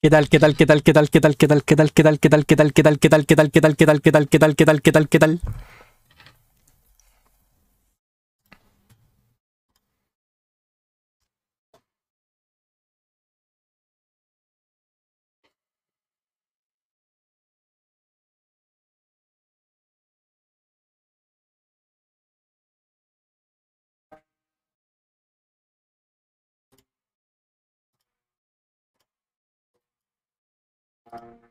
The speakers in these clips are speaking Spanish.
¿Qué tal? ¿Qué tal? ¿Qué tal? ¿Qué tal? ¿Qué tal? ¿Qué tal? ¿Qué tal? ¿Qué tal? ¿Qué tal? ¿Qué tal? ¿Qué tal? ¿Qué tal? ¿Qué tal? ¿Qué tal? ¿Qué tal? ¿Qué tal? ¿Qué tal? ¿Qué tal? ¿Qué tal? 감사합니다.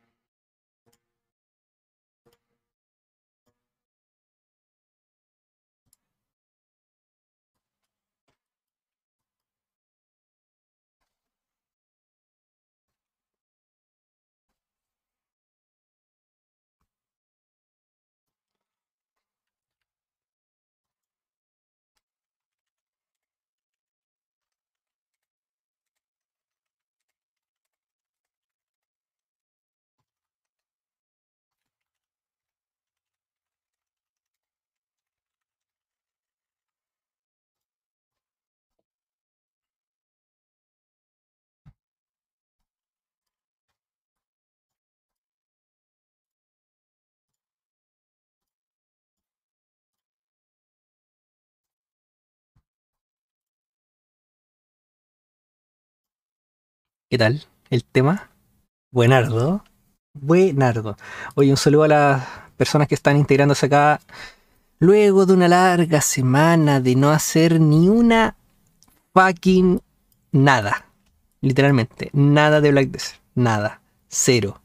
¿Qué tal? El tema. Buenardo. Buenardo. Oye, un saludo a las personas que están integrándose acá. Luego de una larga semana de no hacer ni una fucking nada. Literalmente. Nada de Black Desert. Nada. Cero.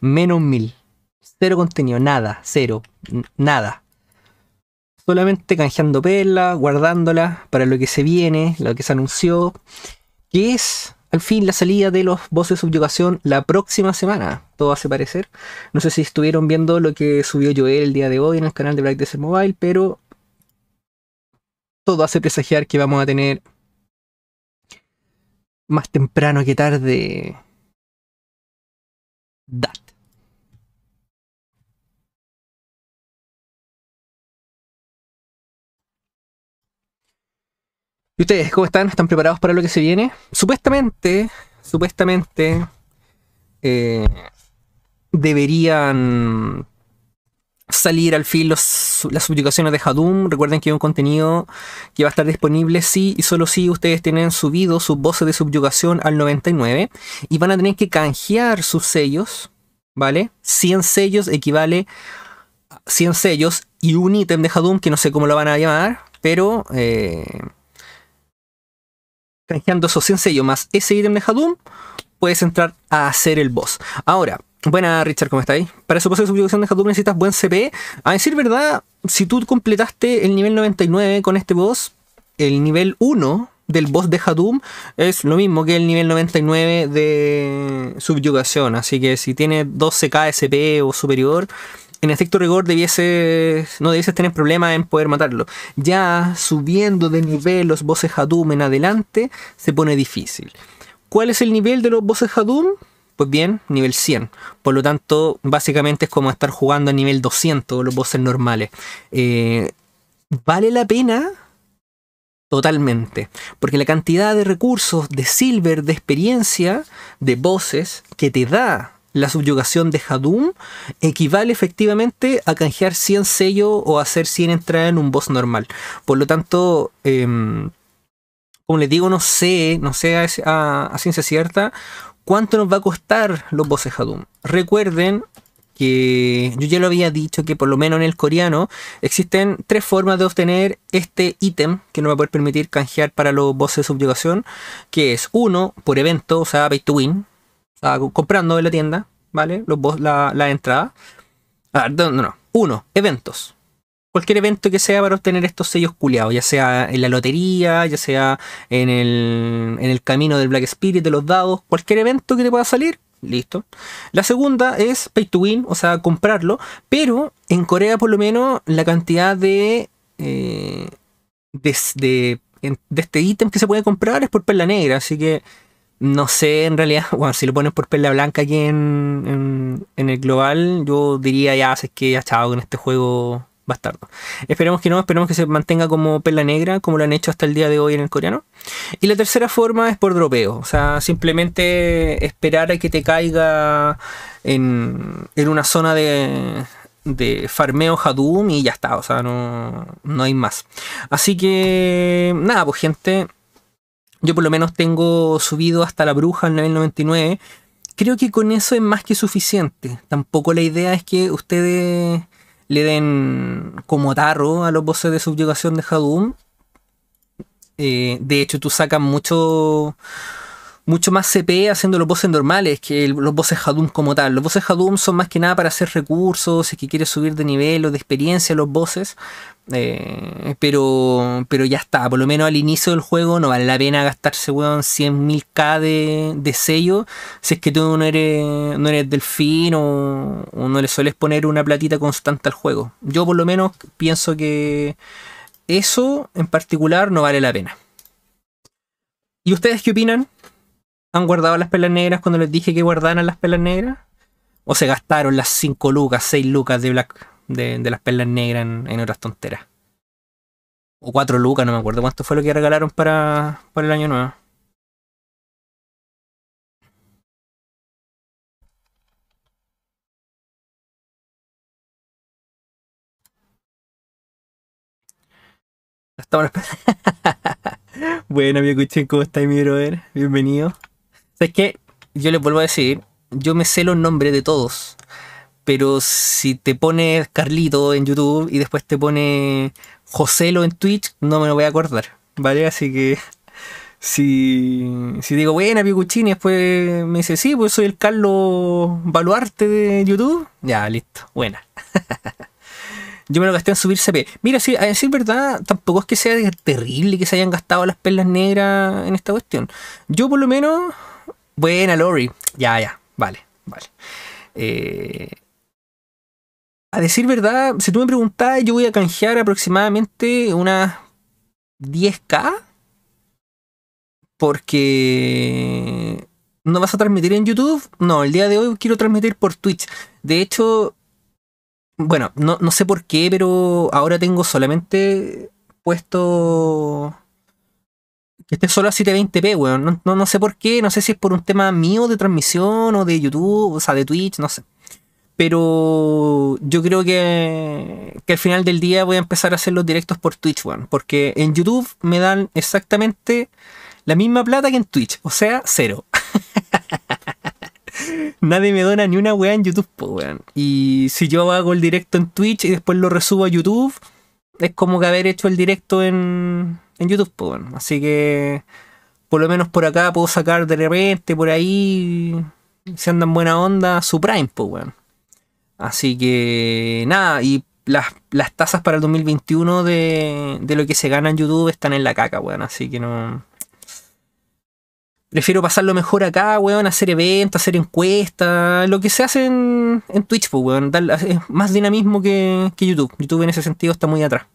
Menos mil. Cero contenido. Nada. Cero. Nada solamente canjeando pelas, guardándolas para lo que se viene, lo que se anunció, que es al fin la salida de los voces de subjugación la próxima semana, todo hace parecer. No sé si estuvieron viendo lo que subió Joel el día de hoy en el canal de Black Desert Mobile, pero todo hace presagiar que vamos a tener más temprano que tarde ¿Y ustedes cómo están? ¿Están preparados para lo que se viene? Supuestamente, supuestamente, eh, deberían salir al fin las subyugaciones de Hadum. Recuerden que hay un contenido que va a estar disponible sí y solo si ustedes tienen subido sus voces de subyugación al 99 y van a tener que canjear sus sellos, ¿vale? 100 sellos equivale a 100 sellos y un ítem de Hadum que no sé cómo lo van a llamar, pero eh, canjeando eso sin sello más ese ítem de Hadoom, puedes entrar a hacer el boss. Ahora, buena Richard, ¿cómo está ahí? Para eso proceso de de Hadoom necesitas buen CP. A decir verdad, si tú completaste el nivel 99 con este boss, el nivel 1 del boss de Hadoom es lo mismo que el nivel 99 de subyugación. Así que si tiene 12k de CP o superior, en efecto rigor debiese, no debieses tener problema en poder matarlo. Ya subiendo de nivel los voces hadum en adelante se pone difícil. ¿Cuál es el nivel de los voces hadum? Pues bien, nivel 100. Por lo tanto, básicamente es como estar jugando a nivel 200 los voces normales. Eh, ¿Vale la pena? Totalmente. Porque la cantidad de recursos, de silver, de experiencia, de voces que te da la subyugación de Hadum equivale efectivamente a canjear 100 sellos o hacer 100 entradas en un boss normal. Por lo tanto, em, como les digo, no sé, no sé a, ciencia cierta cuánto nos va a costar los bosses Hadum. Recuerden que yo ya lo había dicho que por lo menos en el coreano existen tres formas de obtener este ítem que nos va a poder permitir canjear para los bosses de subyugación, que es uno por evento, o sea, pay to win, comprando de la tienda, ¿vale? Los, la, la entrada. A ver, no, no. Uno, eventos. Cualquier evento que sea para obtener estos sellos culeados, ya sea en la lotería, ya sea en el, en el camino del Black Spirit, de los dados, cualquier evento que te pueda salir, listo. La segunda es pay to win, o sea, comprarlo, pero en Corea por lo menos la cantidad de, eh, de, de este ítem que se puede comprar es por perla negra, así que no sé, en realidad, bueno, si lo pones por perla blanca aquí en, el global, yo diría ya, si es que ya chao con este juego bastardo. Esperemos que no, esperemos que se mantenga como perla negra, como lo han hecho hasta el día de hoy en el coreano. Y la tercera forma es por dropeo, o sea, simplemente esperar a que te caiga en, en una zona de, de farmeo Hadoom y ya está, o sea, no, no hay más. Así que, nada, pues gente, yo por lo menos tengo subido hasta la bruja al nivel 99. Creo que con eso es más que suficiente. Tampoco la idea es que ustedes le den como tarro a los voces de subyugación de Hadum. Eh, de hecho, tú sacas mucho, mucho más CP haciendo los voces normales que los voces Hadum como tal. Los voces Hadoom son más que nada para hacer recursos, si que quieres subir de nivel o de experiencia los voces. Eh, pero, pero ya está, por lo menos al inicio del juego no vale la pena gastarse, 100.000k de, de sello. Si es que tú no eres, no eres delfín o, o, no le sueles poner una platita constante al juego. Yo por lo menos pienso que eso en particular no vale la pena. ¿Y ustedes qué opinan? ¿Han guardado las pelas negras cuando les dije que guardaran las pelas negras? ¿O se gastaron las 5 lucas, 6 lucas de Black de, las perlas negras en, otras tonteras. O cuatro lucas, no me acuerdo cuánto fue lo que regalaron para, para el año nuevo. bueno, mi escuchen ¿cómo estáis, mi brother? Bienvenido. ¿Sabes qué? Yo les vuelvo a decir, yo me sé los nombres de todos. Pero si te pones Carlito en YouTube y después te pone Joselo en Twitch, no me lo voy a acordar, ¿vale? Así que si, si digo, buena, y después me dice, sí, pues soy el Carlos Baluarte de YouTube, ya, listo, buena. Yo me lo gasté en subir CP. Mira, sí, a decir verdad, tampoco es que sea terrible que se hayan gastado las perlas negras en esta cuestión. Yo por lo menos... Buena, Lori. Ya, ya. Vale, vale. Eh, a decir verdad, si tú me preguntas, yo voy a canjear aproximadamente unas 10k. Porque no vas a transmitir en YouTube. No, el día de hoy quiero transmitir por Twitch. De hecho, bueno, no, sé por qué, pero ahora tengo solamente puesto que esté solo a 720p, weón. No, no, no sé por qué, no sé si es por un tema mío de transmisión o de YouTube, o sea, de Twitch, no sé. Pero yo creo que, al final del día voy a empezar a hacer los directos por Twitch, One, porque en YouTube me dan exactamente la misma plata que en Twitch, o sea, cero. Nadie me dona ni una weá en YouTube, pues weón. Y si yo hago el directo en Twitch y después lo resubo a YouTube, es como que haber hecho el directo en, en YouTube, pues Así que por lo menos por acá puedo sacar de repente, por ahí, si andan buena onda, su Prime, pues Así que nada, y las, tasas para el 2021 de, lo que se gana en YouTube están en la caca, weón. Así que no. Prefiero pasarlo mejor acá, weón, hacer eventos, hacer encuestas, lo que se hace en, Twitch, pues, weón. es más dinamismo que, YouTube. YouTube en ese sentido está muy atrás.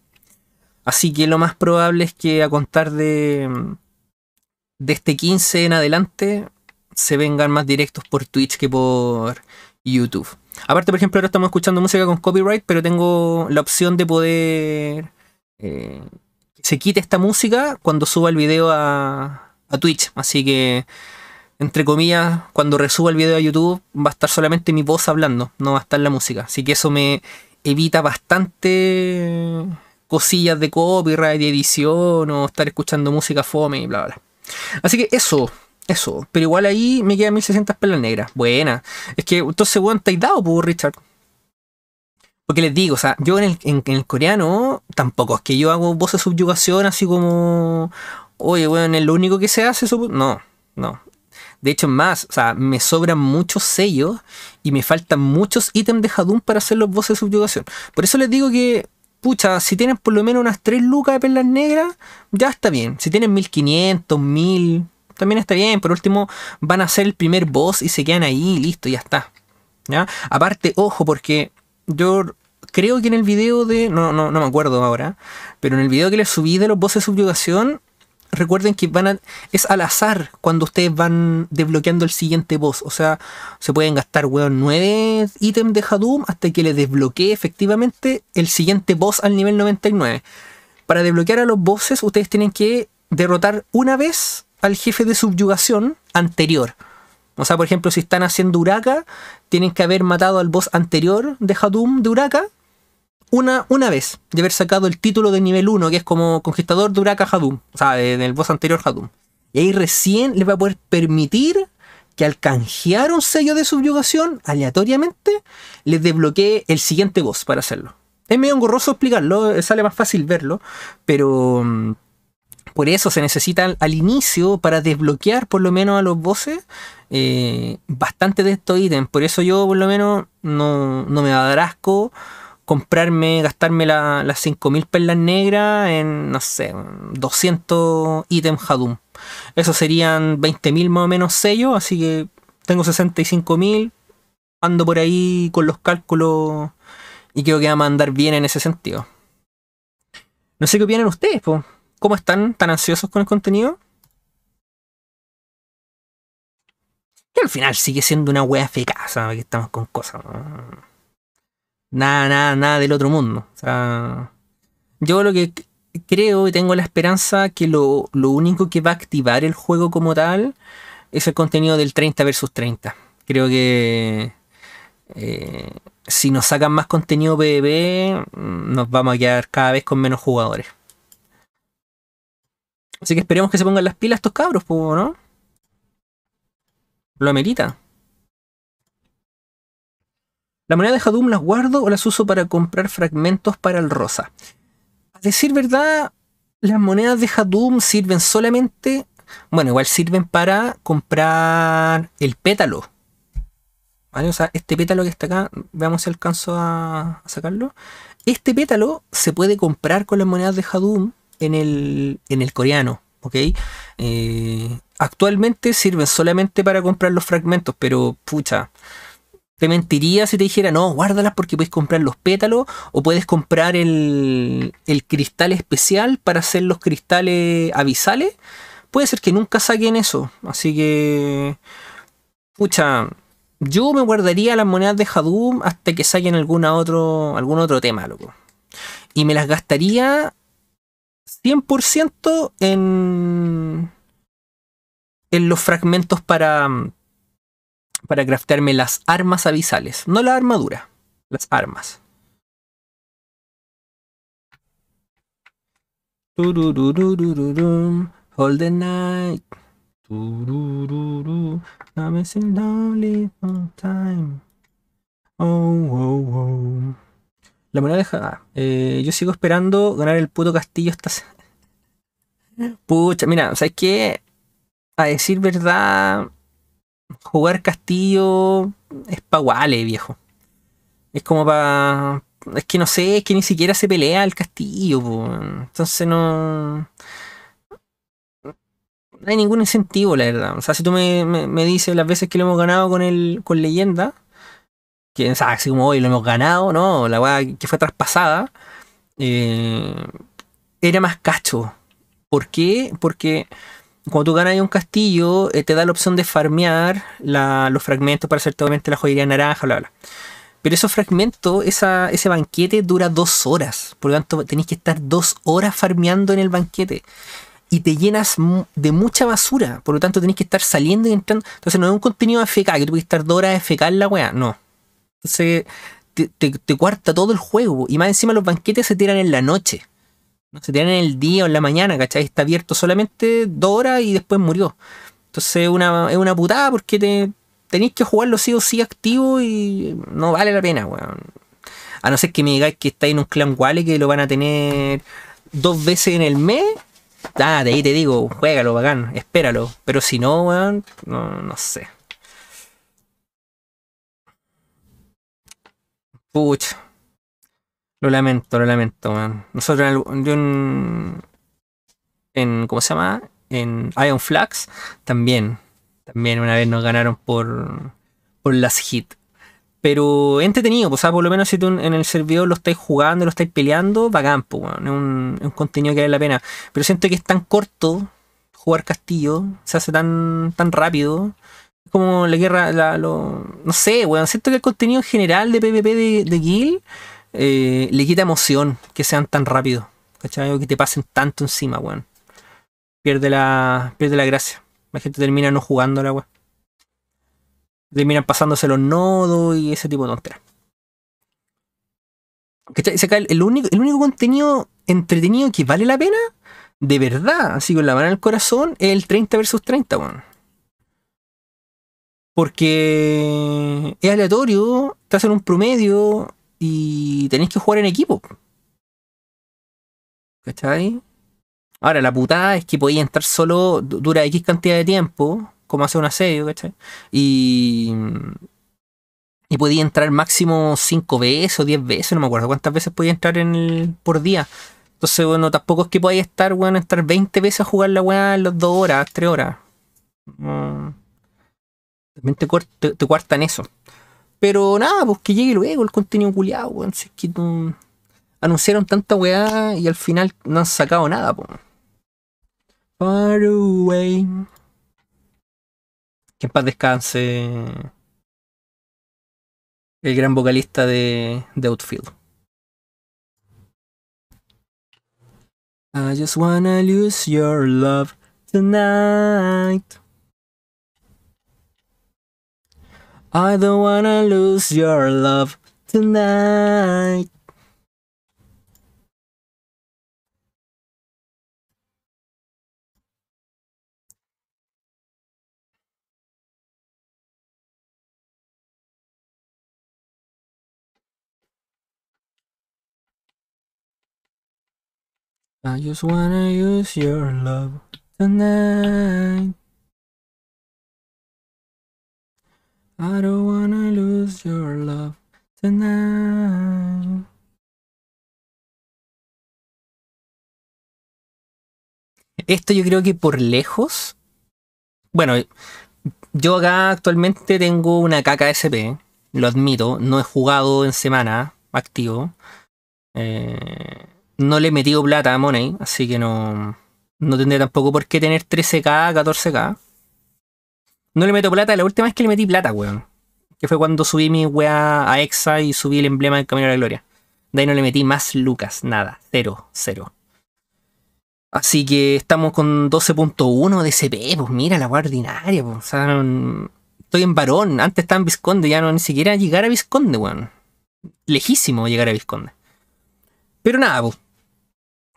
Así que lo más probable es que a contar de, de este 15 en adelante se vengan más directos por Twitch que por YouTube. Aparte, por ejemplo, ahora estamos escuchando música con copyright, pero tengo la opción de poder eh, se quite esta música cuando suba el video a, a Twitch. Así que, entre comillas, cuando resuba el video a YouTube, va a estar solamente mi voz hablando, no va a estar la música. Así que eso me evita bastante cosillas de copyright, de edición o estar escuchando música fome y bla, bla. Así que eso, eso, pero igual ahí me quedan 1600 pelas negras. Buena. Es que entonces, weón, te dado, por Richard. Porque les digo, o sea, yo en el, en, el coreano tampoco es que yo hago voces de subyugación así como, oye, weón, es lo único que se hace. Eso? No, no. De hecho, más, o sea, me sobran muchos sellos y me faltan muchos ítems de Hadoom para hacer los voces de subyugación. Por eso les digo que, pucha, si tienen por lo menos unas 3 lucas de perlas negras, ya está bien. Si tienen 1500, 1000, también está bien. Por último, van a ser el primer boss y se quedan ahí, listo, ya está. ¿Ya? Aparte, ojo, porque yo creo que en el video de. No, no, me acuerdo ahora. Pero en el video que les subí de los bosses de subyugación. Recuerden que van es al azar cuando ustedes van desbloqueando el siguiente boss. O sea, se pueden gastar, weón, 9 ítems de Hadoom hasta que les desbloquee efectivamente el siguiente boss al nivel 99. Para desbloquear a los bosses, ustedes tienen que derrotar una vez al jefe de subyugación anterior. O sea, por ejemplo, si están haciendo Uraka, tienen que haber matado al boss anterior de Hadum de Uraka una, una vez, de haber sacado el título de nivel 1, que es como Conquistador de Uraka Hadum, o sea, del boss anterior Hadum. Y ahí recién les va a poder permitir que al canjear un sello de subyugación, aleatoriamente, les desbloquee el siguiente boss para hacerlo. Es medio engorroso explicarlo, eh, sale más fácil verlo, pero mm, por eso se necesitan al inicio para desbloquear por lo menos a los bosses eh, bastante de estos ítems. Por eso yo por lo menos no, me va comprarme, gastarme las 5.000 perlas negras en, no sé, 200 ítems Hadum Eso serían 20.000 más o menos sellos, así que tengo 65.000. Ando por ahí con los cálculos y creo que va a andar bien en ese sentido. No sé qué opinan ustedes, pues. ¿Cómo están? ¿Tan ansiosos con el contenido? Y al final sigue siendo una wea ¿sabes? que estamos con cosas. Nada, nada, nada del otro mundo. O sea, yo lo que creo y tengo la esperanza que lo, único que va a activar el juego como tal es el contenido del 30 versus 30. Creo que eh, si nos sacan más contenido PvP, nos vamos a quedar cada vez con menos jugadores. Así que esperemos que se pongan las pilas estos cabros, ¿no? Lo amerita. La moneda de Hadum las guardo o las uso para comprar fragmentos para el rosa. A decir verdad, las monedas de Hadum sirven solamente, bueno, igual sirven para comprar el pétalo. ¿Vale? O sea, este pétalo que está acá, veamos si alcanzo a, sacarlo. Este pétalo se puede comprar con las monedas de Hadum en el, coreano, ¿ok? Eh, actualmente sirven solamente para comprar los fragmentos, pero pucha, te mentiría si te dijera, no, guárdalas porque puedes comprar los pétalos o puedes comprar el, cristal especial para hacer los cristales avisales... Puede ser que nunca saquen eso, así que, pucha, yo me guardaría las monedas de Hadoom hasta que saquen otro, algún otro tema, loco. Y me las gastaría 100% en, en los fragmentos para, para craftearme las armas abisales. No la armadura, las armas. All the night. I'm missing lonely time. Oh, oh, oh. La manera ah, eh, yo sigo esperando ganar el puto castillo esta Pucha, mira, ¿sabes que A decir verdad, jugar castillo es pa' guale, viejo. Es como pa' Es que no sé, es que ni siquiera se pelea el castillo, Entonces no... No hay ningún incentivo, la verdad. O sea, si tú me, me, me dices las veces que lo hemos ganado con el con leyenda, que, sabe así como hoy lo hemos ganado, ¿no? La weá que fue traspasada, eh, era más cacho. ¿Por qué? Porque cuando tú ganas un castillo, eh, te da la opción de farmear los fragmentos para hacer obviamente la joyería naranja, bla, bla. Pero esos fragmentos, ese banquete dura dos horas. Por lo tanto, tenés que estar dos horas farmeando en el banquete. Y te llenas de mucha basura. Por lo tanto, tenés que estar saliendo y entrando. Entonces, no es un contenido FK que tú que estar dos horas FK en la weá. No. Entonces, te, cuarta todo el juego. Y más encima los banquetes se tiran en la noche. ¿no? Se tiran en el día o en la mañana, ¿cachai? Está abierto solamente dos horas y después murió. Entonces una, es una putada porque te, tenéis que jugarlo sí o sí activo y no vale la pena, weón. A no ser que me digáis que estáis en un clan Wale que lo van a tener dos veces en el mes. Nada, ah, de ahí te digo, juégalo, bacán, espéralo. Pero si no, weón, no, no sé. Pucha. Lo lamento, lo lamento, man. Nosotros en, ¿Cómo se llama? En Ion Flax también. También una vez nos ganaron por, las hit. pero entretenido, pues, o por lo menos si tú en el servidor lo estáis jugando, lo estáis peleando, va campo, pues, es un, un, contenido que vale la pena. Pero siento que es tan corto jugar castillo, se hace tan, tan rápido, como la guerra, lo, no sé, weón, siento que el contenido general de PvP de, de eh, le quita emoción que sean tan rápido, ¿cachai? que te pasen tanto encima, weón. Pierde la, pierde la gracia. La gente termina no jugando weón. Terminan pasándose los nodos y ese tipo de tonteras. El, el, único, el único contenido entretenido que vale la pena, de verdad, así con la mano al el corazón, es el 30 versus 30, weón. Porque es aleatorio, te hacen un promedio y tenéis que jugar en equipo. ¿Cachai? Ahora, la putada es que podía entrar solo, dura X cantidad de tiempo, como hace un asedio, ¿cachai? Y. Y podía entrar máximo 5 veces o 10 veces, no me acuerdo cuántas veces podía entrar en el, por día. Entonces, bueno, tampoco es que podáis estar, bueno, estar 20 veces a jugar la weá en las 2 horas, 3 horas. También te, te, cuartan eso. Pero nada, pues que llegue luego el contenido culiado, weón. Si que anunciaron tanta weá y al final no han sacado nada, pues. Far away. Que en paz descanse. El gran vocalista de, de Outfield. I just wanna lose your love tonight. I don't wanna lose your love tonight. I just wanna use your love tonight. I don't wanna lose your love Esto yo creo que por lejos. Bueno, yo acá actualmente tengo una caca SP, lo admito, no he jugado en semana activo. Eh, no le he metido plata a Money, así que no, no tendré tampoco por qué tener 13k, 14k. No le meto plata, la última vez que le metí plata, weón. Que fue cuando subí mi weá a Exa y subí el emblema del Camino de la Gloria. De ahí no le metí más lucas, nada, cero, cero. Así que estamos con 12.1 de CP, pues mira la guardinaria, pues. O sea, estoy en varón, antes estaba en Visconde, ya no ni siquiera llegar a Visconde, weón. Lejísimo llegar a Visconde. Pero nada, pues.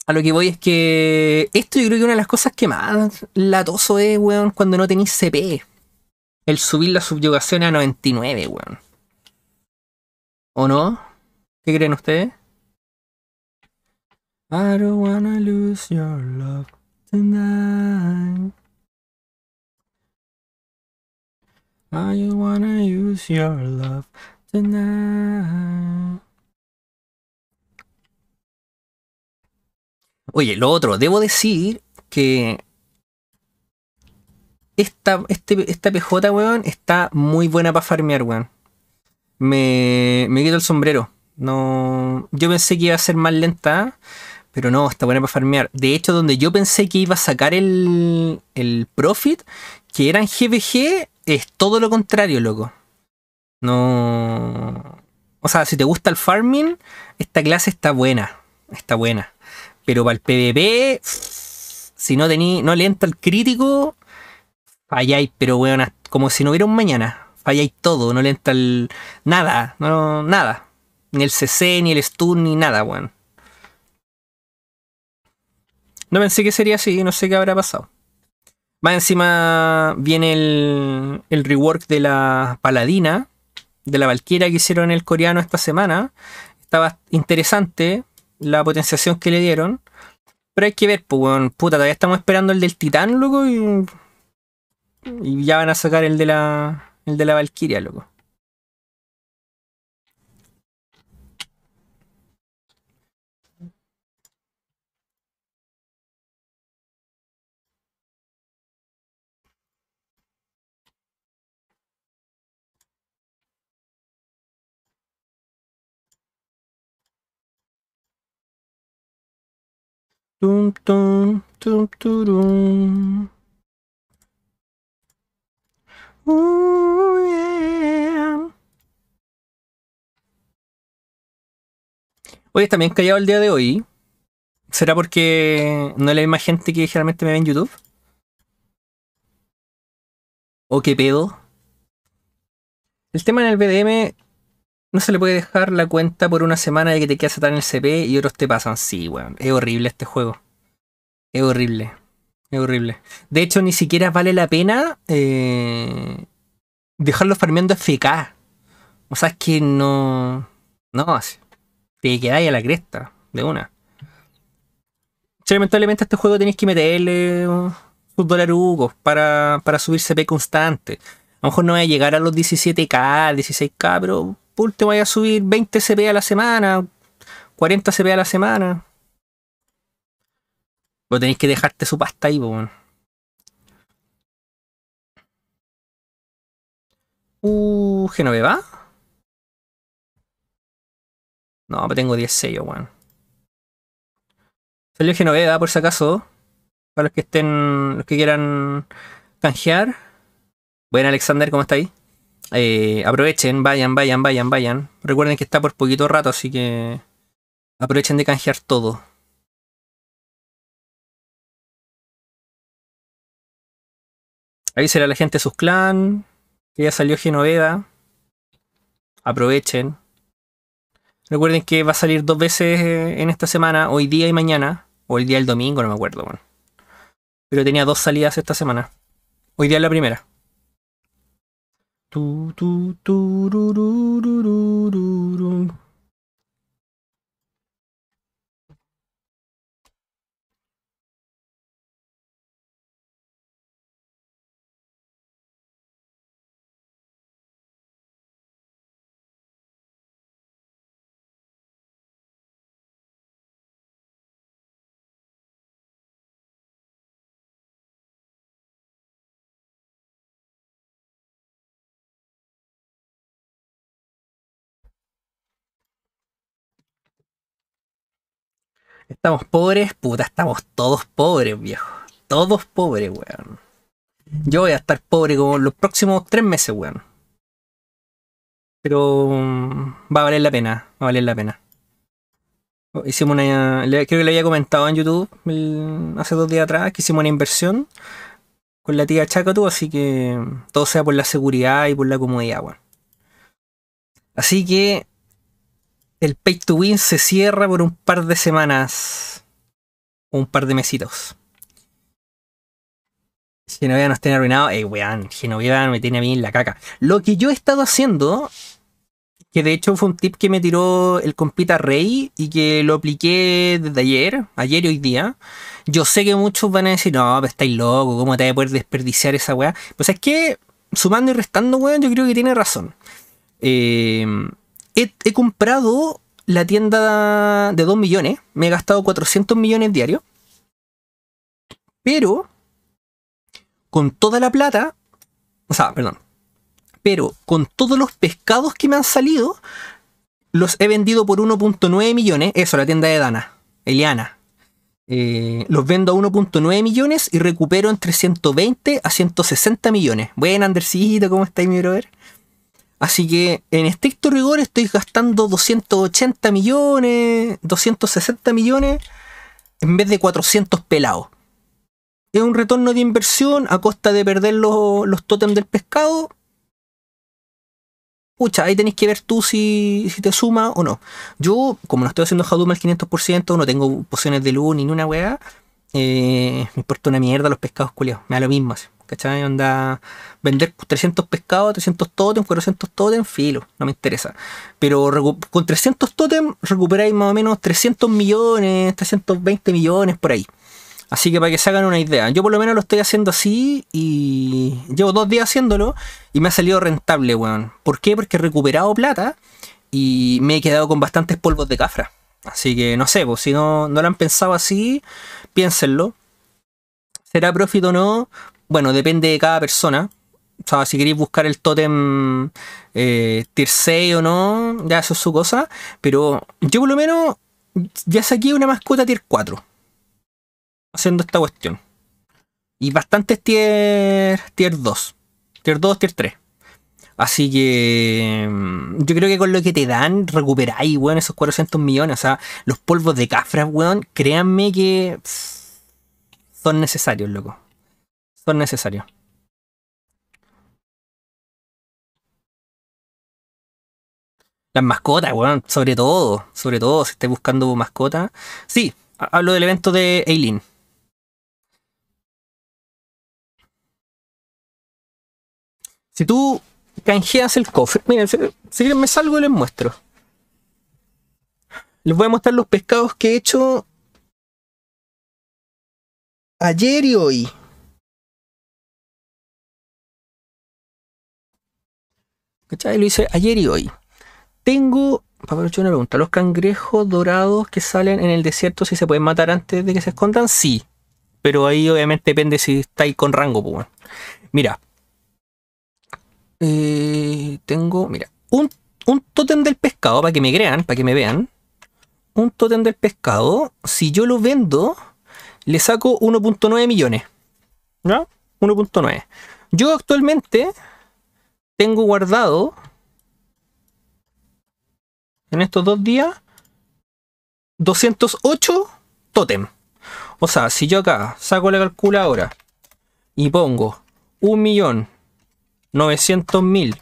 A lo que voy es que esto yo creo que una de las cosas que más latoso es, weón, cuando no tenéis CP el subir la subyugación a 99, weón. ¿O no? ¿Qué creen ustedes? I don't wanna lose your love tonight. I don't wanna use your love tonight. Oye, lo otro, debo decir que esta, este, PJ, weón, está muy buena para farmear, weón. Me, me quito el sombrero. No, yo pensé que iba a ser más lenta, pero no, está buena para farmear. De hecho, donde yo pensé que iba a sacar el, el profit, que eran GPG, es todo lo contrario, loco. No. O sea, si te gusta el farming, esta clase está buena. Está buena. Pero para el PvP, si no tení, no le el crítico, hay pero bueno... como si no hubiera un mañana. hay todo, no le entra el. Nada, no, nada. Ni el CC, ni el stun, ni nada, weón. No pensé que sería así, no sé qué habrá pasado. Más encima viene el, el rework de la Paladina, de la valquera que hicieron el coreano esta semana. Estaba interesante la potenciación que le dieron. Pero hay que ver, pues, weón. Puta, todavía estamos esperando el del Titán, loco, y y ya van a sacar el de la. el de la Valkyria, loco. Tum, tum, tum, turum. Ooh, Oye, también callado el día de hoy. ¿Será porque no le ve más gente que generalmente me ve en YouTube? ¿O qué pedo? El tema en el BDM no se le puede dejar la cuenta por una semana de que te quedas atar en el CP y otros te pasan. Sí, weón. Es horrible este juego. Es horrible. Es horrible. De hecho, ni siquiera vale la pena dejarlos eh, dejarlo farmeando FK. O sea, es que no. No, te quedáis a la cresta de una. lamentablemente este juego tenéis que meterle uh, sus dolarucos para, para subir CP constante. A lo mejor no voy a llegar a los 17k, 16k, pero por te vaya a subir 20 CP a la semana, 40 CP a la semana tenéis que dejarte su pasta ahí, pues Genoveva. No, tengo 10 sellos, weón. Salió Genoveva, por si acaso. Para los que estén. los que quieran canjear. Buen Alexander, ¿cómo está ahí? Eh, aprovechen, vayan, vayan, vayan, vayan. Recuerden que está por poquito rato, así que aprovechen de canjear todo. Ahí será la gente de sus clan, que ya salió Genoveda. Aprovechen. Recuerden que va a salir dos veces eh, en esta semana, hoy día y mañana. O el día del domingo, no me acuerdo. Pero tenía dos salidas esta semana. Hoy día es la primera. Tu, tu, tu, Estamos pobres, puta, estamos todos pobres, viejo. Todos pobres, weón. Yo voy a estar pobre como los próximos tres meses, weón. Pero mm, va a valer la pena, va a valer la pena. Hicimos una. Creo que le había comentado en YouTube hace dos días atrás que hicimos una inversión con la tía Chacatu, así que todo sea por la seguridad y por la comodidad, weón. Así que el pay to win se cierra por un par de semanas. O un par de mesitos. Genoveva nos tiene arruinado. Ey, weón, Genoveva me tiene a mí en la caca. Lo que yo he estado haciendo, que de hecho fue un tip que me tiró el compita Rey y que lo apliqué desde ayer, ayer y hoy día. Yo sé que muchos van a decir, no, estáis loco, ¿cómo te voy a poder desperdiciar esa weá? Pues es que, sumando y restando, weón, yo creo que tiene razón. Eh he, comprado la tienda de 2 millones, me he gastado 400 millones diarios, pero con toda la plata, o sea, perdón, pero con todos los pescados que me han salido, los he vendido por 1.9 millones, eso, la tienda de Dana, Eliana. Eh, los vendo a 1.9 millones y recupero entre 120 a 160 millones. Buen Andercito, ¿cómo estáis, mi brother? Así que en estricto rigor estoy gastando 280 millones, 260 millones en vez de 400 pelados. Es un retorno de inversión a costa de perder los, los tótems del pescado. Pucha, ahí tenéis que ver tú si, te suma o no. Yo, como no estoy haciendo Hadouma al 500%, no tengo pociones de luz ni una weá, eh, me importa una mierda los pescados culiados. Me da lo mismo. Así. ¿Cachai? Onda, vender 300 pescados, 300 totems 400 totems filo, no me interesa. Pero con 300 totem recuperáis más o menos 300 millones, 320 millones por ahí. Así que para que se hagan una idea, yo por lo menos lo estoy haciendo así y llevo dos días haciéndolo y me ha salido rentable, weón. ¿Por qué? Porque he recuperado plata y me he quedado con bastantes polvos de cafra. Así que no sé, pues si no, no lo han pensado así, piénsenlo. ¿Será profit o no? bueno, depende de cada persona. O sea, si queréis buscar el tótem eh, Tier 6 o no, ya eso es su cosa. Pero yo por lo menos ya saqué una mascota Tier 4. Haciendo esta cuestión. Y bastantes tier, tier 2. Tier 2, Tier 3. Así que mm, yo creo que con lo que te dan recuperáis, weón, esos 400 millones. O sea, los polvos de cafras, weón, créanme que son necesarios, loco son necesarios. Las mascotas, weón, sobre todo, sobre todo si estés buscando mascota. Sí, hablo del evento de Eileen. Si tú canjeas el cofre, miren, si me salgo les muestro. Les voy a mostrar los pescados que he hecho ayer y hoy. Lo hice ayer y hoy. Tengo, para una pregunta, ¿los cangrejos dorados que salen en el desierto si se pueden matar antes de que se escondan? Sí. Pero ahí obviamente depende si estáis con rango, pues. Mira. Eh, tengo, mira, un, un tótem del pescado, para que me crean, para que me vean. Un tótem del pescado, si yo lo vendo, le saco 1.9 millones. ¿No? 1.9. Yo actualmente tengo guardado en estos dos días 208 totem. O sea, si yo acá saco la calculadora y pongo 1.900.000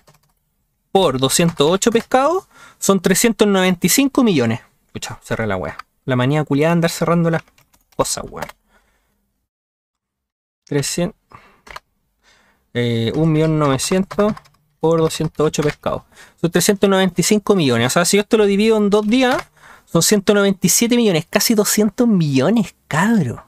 por 208 pescados, son 395 millones. Escucha, cerré la weá. La manía culiada de andar cerrando las cosas, weá. 300... 1.900.000 eh, por 208 pescados. Son 395 millones. O sea, si yo esto lo divido en dos días, son 197 millones, casi 200 millones, cabrón.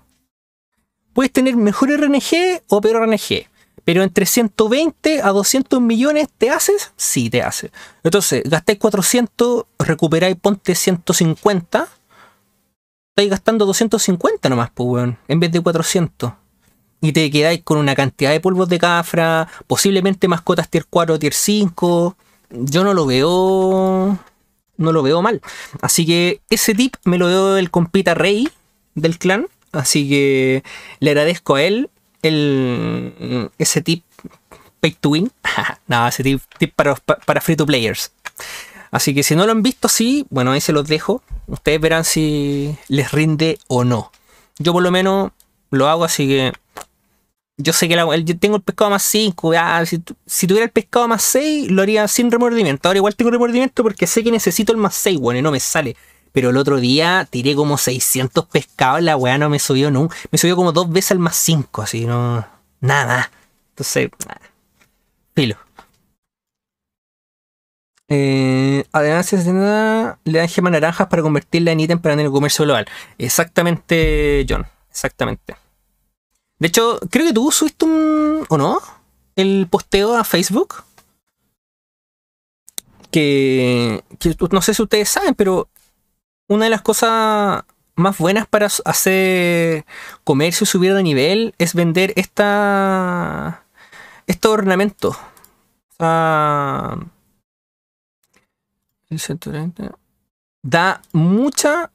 Puedes tener mejor RNG o peor RNG. Pero entre 120 a 200 millones, ¿te haces? Sí, te haces. Entonces, gastáis 400, recuperáis, ponte 150. Estáis gastando 250 nomás, pues, weón, en vez de 400 y te quedáis con una cantidad de polvos de cafra, posiblemente mascotas tier 4, tier 5. Yo no lo veo. No lo veo mal. Así que ese tip me lo dio el compita rey del clan. Así que le agradezco a él ese tip pay to win. no, ese tip, para, para free to players. Así que si no lo han visto, así, bueno, ahí se los dejo. Ustedes verán si les rinde o no. Yo por lo menos lo hago, así que yo sé que yo tengo el pescado más 5. si, tuviera el pescado más 6, lo haría sin remordimiento. Ahora igual tengo remordimiento porque sé que necesito el más 6, bueno, y no me sale. Pero el otro día tiré como 600 pescados, la weá no me subió nunca. me subió como dos veces al más 5, así, no. Nada Entonces, ah, filo. Eh, además, le dan gemas naranjas para convertirla en ítem para tener el comercio global. Exactamente, John. Exactamente. De hecho, creo que tú subiste un. ¿O no? El posteo a Facebook. Que, no sé si ustedes saben, pero una de las cosas más buenas para hacer comercio y subir de nivel es vender esta estos ornamentos. da mucha,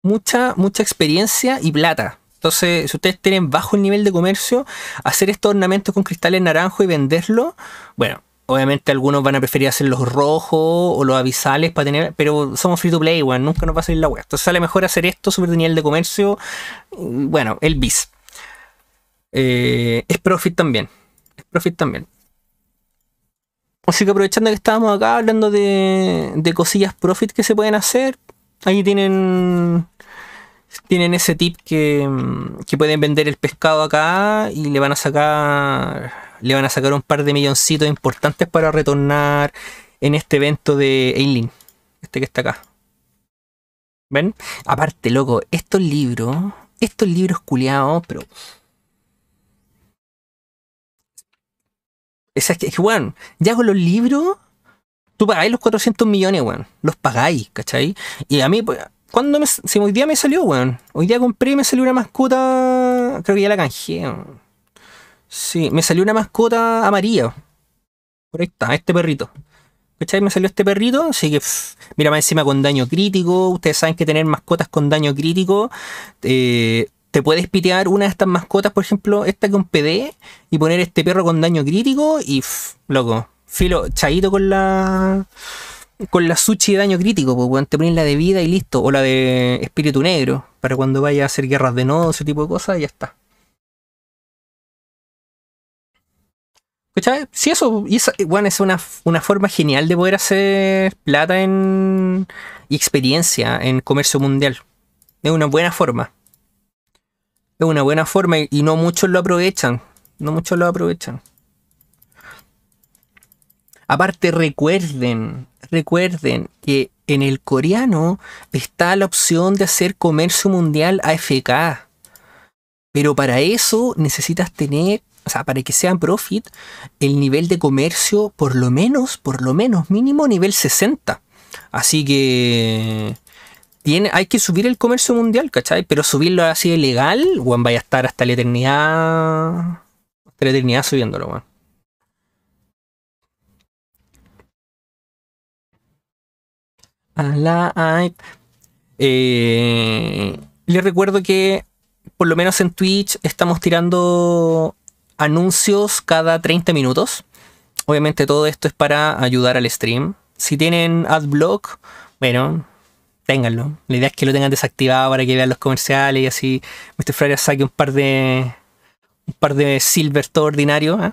mucha, mucha experiencia y plata. Entonces, si ustedes tienen bajo el nivel de comercio, hacer estos ornamentos con cristales naranjo y venderlos... bueno, obviamente algunos van a preferir hacer los rojos o los avisales para tener, pero somos free to play, nunca nos va a salir la web. Entonces sale mejor hacer esto sobre el nivel de comercio, mm, bueno, el bis. Eh, es profit también, es profit también. Así que aprovechando que estábamos acá hablando de, de cosillas profit que se pueden hacer, ahí tienen tienen ese tip que, mm, que, pueden vender el pescado acá y le van a sacar le van a sacar un par de milloncitos importantes para retornar en este evento de Aileen, este que está acá. ¿Ven? Aparte, loco, estos libros, estos libros culiados, pero es que, weón, ya con los libros tú pagáis los 400 millones, weón. Los pagáis, ¿cachai? Y a mí, pues, ¿Cuándo me, si hoy día me salió, weón? Hoy día compré y me salió una mascota. Creo que ya la canjeé. Sí, me salió una mascota amarilla. Por ahí está, este perrito. ¿Cachai? Me salió este perrito, así que mira más encima con daño crítico. Ustedes saben que tener mascotas con daño crítico eh, te puedes pitear una de estas mascotas, por ejemplo, esta que con PD, y poner este perro con daño crítico y, loco, filo, chadito con la con la sushi de daño crítico, pues, Te pones la de vida y listo. O la de espíritu negro, para cuando vaya a hacer guerras de nodo, ese tipo de cosas, y ya está. ¿Cachai? si eso, y es una, forma genial de poder hacer plata en y experiencia en comercio mundial. Es una buena forma. Es una buena forma y no muchos lo aprovechan. No muchos lo aprovechan. Aparte, recuerden, recuerden que en el coreano está la opción de hacer comercio mundial AFK. Pero para eso necesitas tener, o sea, para que sea profit, el nivel de comercio por lo menos, por lo menos mínimo nivel 60. Así que tiene, hay que subir el comercio mundial, ¿cachai? Pero subirlo así de legal, Juan, vaya a estar hasta la eternidad, hasta la eternidad subiéndolo, bueno. la... Eh, les recuerdo que por lo menos en Twitch estamos tirando anuncios cada 30 minutos. Obviamente todo esto es para ayudar al stream. Si tienen adblock, bueno, ténganlo. La idea es que lo tengan desactivado para que vean los comerciales y así Mr. Fryer saque un par de un par de silver todo ordinario. ¿eh?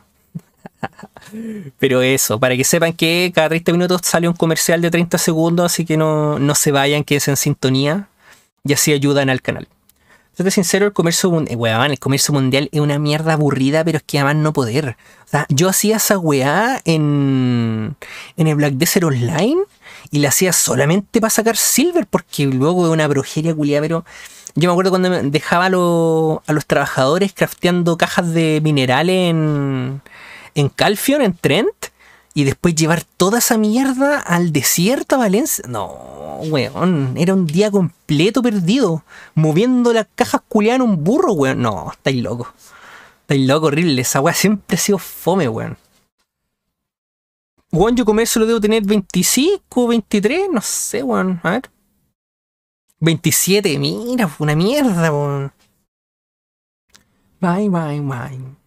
Pero eso, para que sepan que cada 30 minutos sale un comercial de 30 segundos, así que no, se vayan, que es en sintonía y así ayudan al canal. Entonces, sincero, el comercio, mundial, eh, el comercio mundial es una mierda aburrida, pero es que además no poder. O sea, yo hacía esa weá en, en el Black Desert Online y la hacía solamente para sacar Silver, porque luego de una brujería culiada, pero yo me acuerdo cuando dejaba a los trabajadores crafteando cajas de minerales en en Calfion, en Trent, y después llevar toda esa mierda al desierto a Valencia. No, weón, era un día completo perdido, moviendo las cajas culiadas en un burro, weón. No, estáis loco. Estáis loco, horrible. Esa weá siempre ha sido fome, weón. Weón, yo eso lo debo tener 25, 23, no sé, weón. A ver. 27, mira, una mierda, weón. Bye, bye, bye.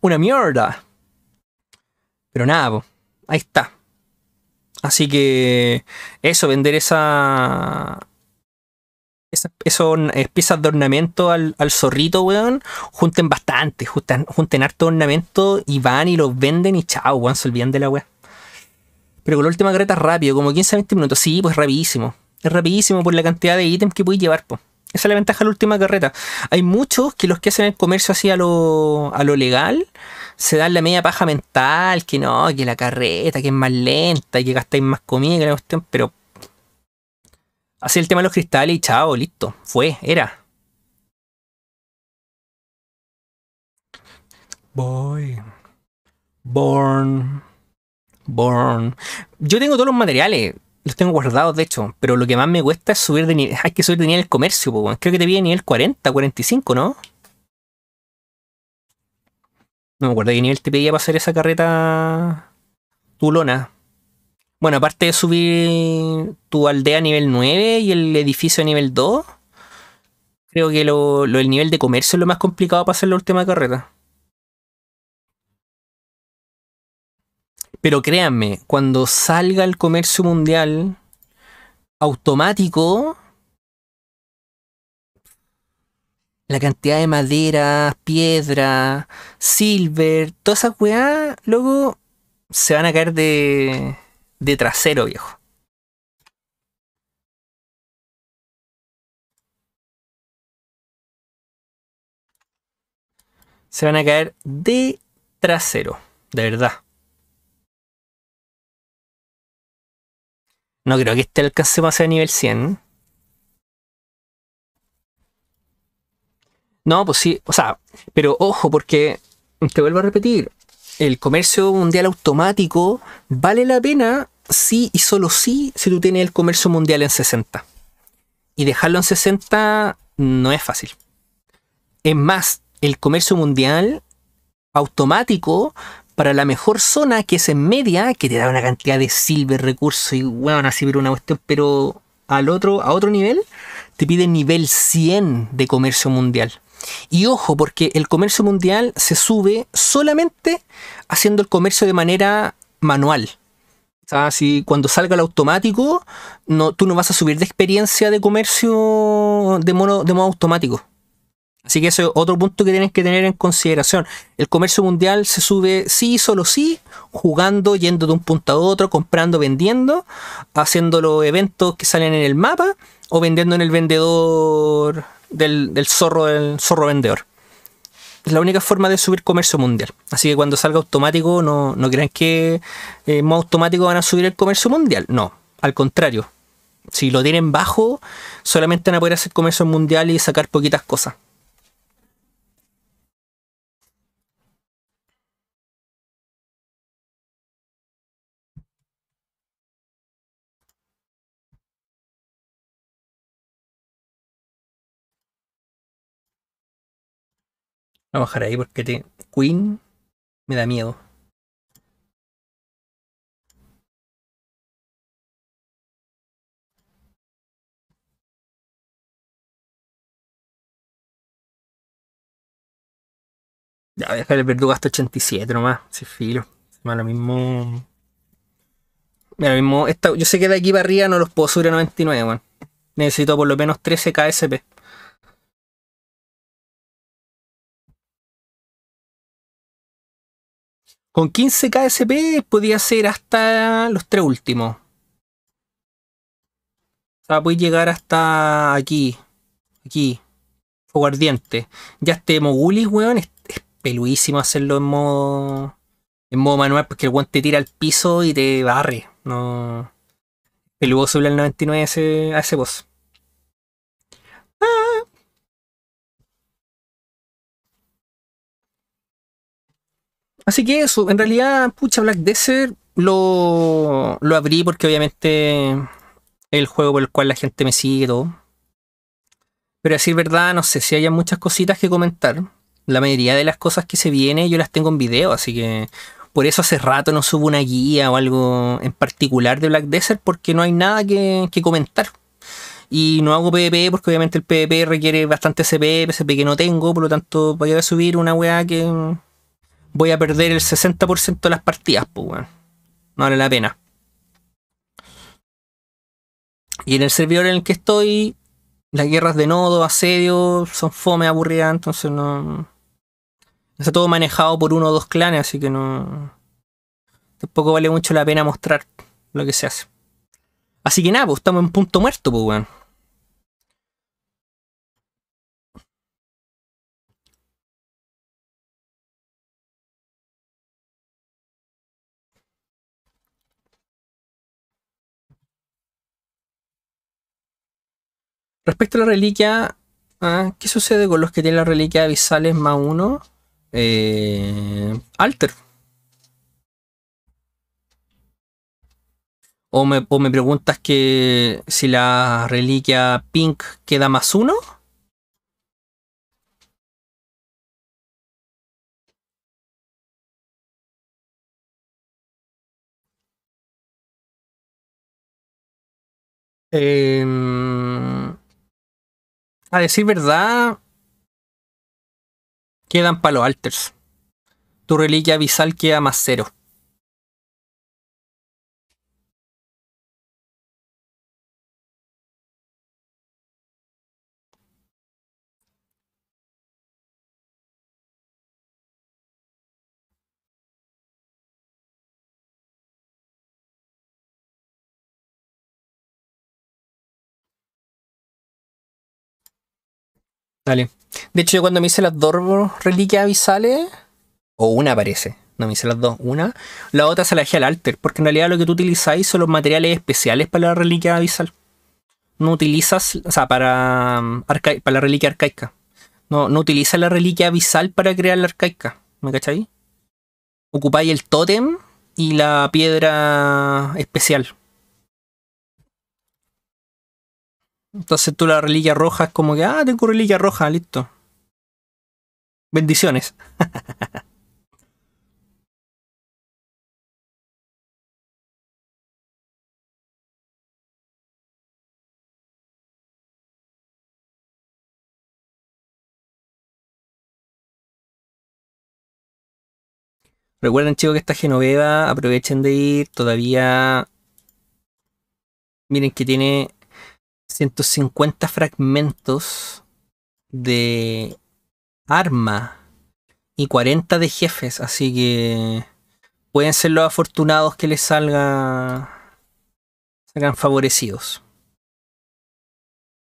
Una, mierda. Pero nada, po, ahí está. Así que eso, vender esa, esas, esas eh, piezas de ornamento al, zorrito, weón, junten bastante, junten, harto ornamento y van y los venden y chao, weón, se olvidan de la weón. Pero con la última carreta rápido, como 15 20 minutos. Sí, pues rapidísimo. Es rapidísimo por la cantidad de ítems que puedes llevar, pues. Esa es la ventaja de la última carreta. Hay muchos que los que hacen el comercio así a lo, a lo legal se dan la media paja mental, que no, que la carreta, que es más lenta, y que gastáis más comida, pero así el tema de los cristales y chao, listo, fue, era. Boy. Born. Born. Yo tengo todos los materiales los tengo guardados, de hecho, pero lo que más me cuesta es subir de nivel. Hay que subir de nivel el comercio, creo que te pide nivel 40, 45, ¿no? No me acuerdo qué nivel te pedía para hacer esa carreta tulona. Bueno, aparte de subir tu aldea a nivel 9 y el edificio a nivel 2, creo que lo, lo, el nivel de comercio es lo más complicado para hacer la última carreta. Pero créanme, cuando salga el comercio mundial automático, la cantidad de madera, piedra, silver, todas esas luego se van a caer de, de trasero, viejo. Se van a caer de trasero, de verdad. No creo que este alcance pase a nivel 100. No, pues sí, o sea, pero ojo, porque te vuelvo a repetir, el comercio mundial automático vale la pena sí y solo sí si tú tienes el comercio mundial en 60. Y dejarlo en 60 no es fácil. Es más, el comercio mundial automático para la mejor zona, que es en media, que te da una cantidad de silver recursos y bueno, así pero una cuestión, pero al otro, a otro nivel, te pide nivel 100 de comercio mundial. Y ojo, porque el comercio mundial se sube solamente haciendo el comercio de manera manual. O ah, si cuando salga el automático, no, tú no vas a subir de experiencia de comercio de, de modo automático. Así que ese es otro punto que tienes que tener en consideración. El comercio mundial se sube sí, solo sí, jugando, yendo de un punto a otro, comprando, vendiendo, haciendo los eventos que salen en el mapa o vendiendo en el vendedor del, zorro, del zorro vendedor. Es la única forma de subir comercio mundial. Así que cuando salga automático, no, no crean que eh, más automático van a subir el comercio mundial. No, al contrario. Si lo tienen bajo, solamente van a poder hacer comercio mundial y sacar poquitas cosas a bajar ahí porque te... Queen me da miedo. Ya, voy a dejar el verdugo hasta 87 nomás, si filo. más lo mismo. mismo. Esta, yo sé que de aquí para arriba no los puedo subir a 99, weón. Necesito por lo menos 13 KSP. Con 15 KSP podía ser hasta los tres últimos. O sea, podía llegar hasta aquí. Aquí. Fuego Ya este Mogulis, weón, es, peludísimo hacerlo en modo. En modo manual, porque el weón te tira al piso y te barre. No. Peluoso el 99 ese, a ese boss. Así que eso, en realidad, pucha, Black Desert lo, lo abrí porque obviamente es el juego por el cual la gente me sigue todo. Pero a decir verdad, no sé si hay muchas cositas que comentar. La mayoría de las cosas que se vienen yo las tengo en video, así que por eso hace rato no subo una guía o algo en particular de Black Desert porque no hay nada que, que comentar. Y no hago PvP porque obviamente el PvP requiere bastante CP, PCP que no tengo, por lo tanto voy a subir una weá que, voy a perder el 60% de las partidas, pues, weón. No vale la pena. Y en el servidor en el que estoy, las guerras de nodo, asedio, son fome, aburrida, entonces no... Está todo manejado por uno o dos clanes, así que no... Tampoco vale mucho la pena mostrar lo que se hace. Así que nada, pues estamos en punto muerto, pues, weón. Respecto a la reliquia, ah, ¿qué sucede con los que tienen la reliquia visales más uno? Eh, alter. O me, o me, preguntas que si la reliquia pink queda más uno. Eh, a decir verdad, quedan para alters. Tu reliquia visal queda más cero. De hecho, yo cuando me hice las dos reliquias abisales, o una parece, no me hice las dos, una, la otra se la dejé al alter, porque en realidad lo que tú utilizáis son los materiales especiales para la reliquia abisal. No utilizas, o sea, para, mm, para la reliquia arcaica. No, no utilizas la reliquia abisal para crear la arcaica, ¿me cacháis? Ocupáis el tótem y la piedra especial Entonces tú la relilla roja es como que, ah, tengo relilla roja, listo. Bendiciones. Recuerden, chicos, que esta Genoveva, aprovechen de ir. Todavía. Miren que tiene 150 fragmentos de arma y 40 de jefes, así que pueden ser los afortunados que les salga salgan favorecidos.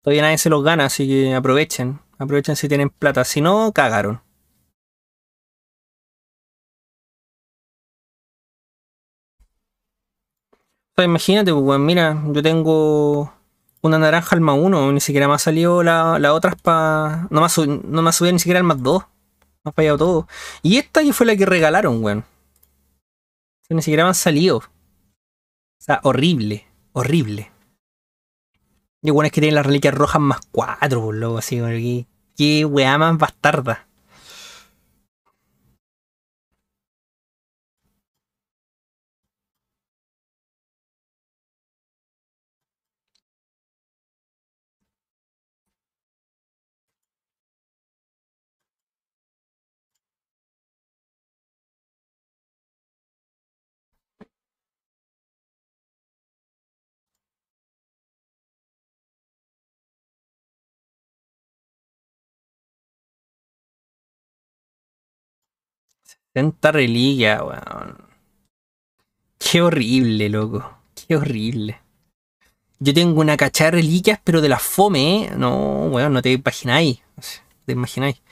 Todavía nadie se los gana, así que aprovechen, aprovechen si tienen plata, si no cagaron. imagínate, pues, mira, yo tengo una naranja al más uno, ni siquiera más salió la, la otra para. No más no más subía ni siquiera al más dos. ha fallado todo. Y esta fue la que regalaron, weón. Ni siquiera han salido. O sea, horrible. Horrible. Y bueno, es que tienen las reliquias rojas más cuatro, boludo, así, así, Qué weá más bastarda. Tanta reliquia, weón. Qué horrible, loco. Qué horrible. Yo tengo una cachada de reliquias, pero de la fome, ¿eh? No, weón, no te imagináis. te imagináis.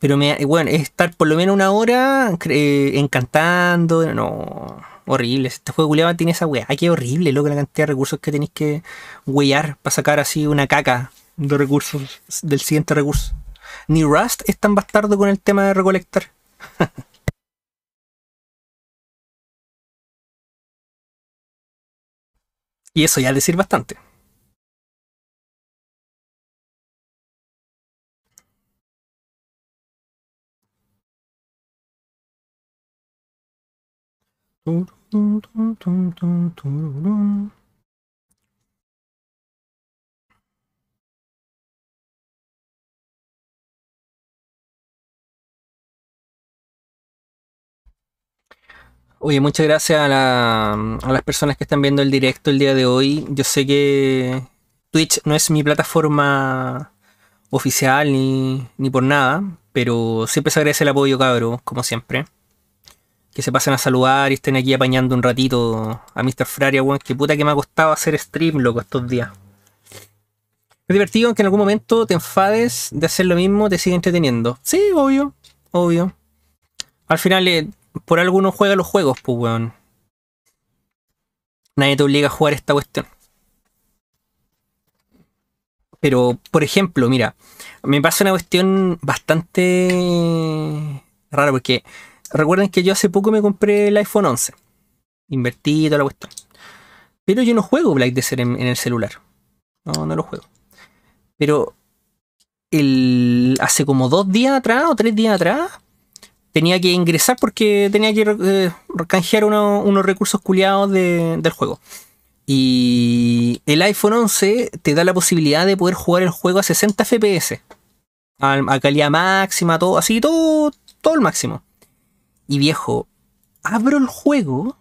Pero me, bueno, estar por lo menos una hora eh, encantando. No, horrible. Este juego culebra tiene esa weá. Qué horrible, loco, la cantidad de recursos que tenéis que huear para sacar así una caca de recursos, del siguiente recurso. Ni Rust es tan bastardo con el tema de recolectar. Y eso ya decir bastante. Oye, muchas gracias a, las personas que están viendo el directo el día de hoy. Yo sé que Twitch no es mi plataforma oficial ni, ni por nada, pero siempre se agradece el apoyo, cabrón. como siempre. Que se pasen a saludar y estén aquí apañando un ratito a Mr. Fraria, weón. Que puta que me ha costado hacer stream, loco, estos días. Es divertido que en algún momento te enfades de hacer lo mismo, te sigue entreteniendo. Sí, obvio, obvio. Al final, eh, por algo juega los juegos, pues, weón. Nadie te obliga a jugar esta cuestión. Pero, por ejemplo, mira, me pasa una cuestión bastante rara porque recuerden que yo hace poco me compré el iPhone 11. Invertí toda la cuestión. Pero yo no juego Black Desert en, en el celular. No, no lo juego. Pero el, hace como dos días atrás o tres días atrás tenía que ingresar porque tenía que eh, canjear unos recursos culiados del juego. Y el iPhone 11 te da la posibilidad de poder jugar el juego a 60 FPS. A, calidad máxima, todo, así, todo, todo el máximo. Y viejo, abro el juego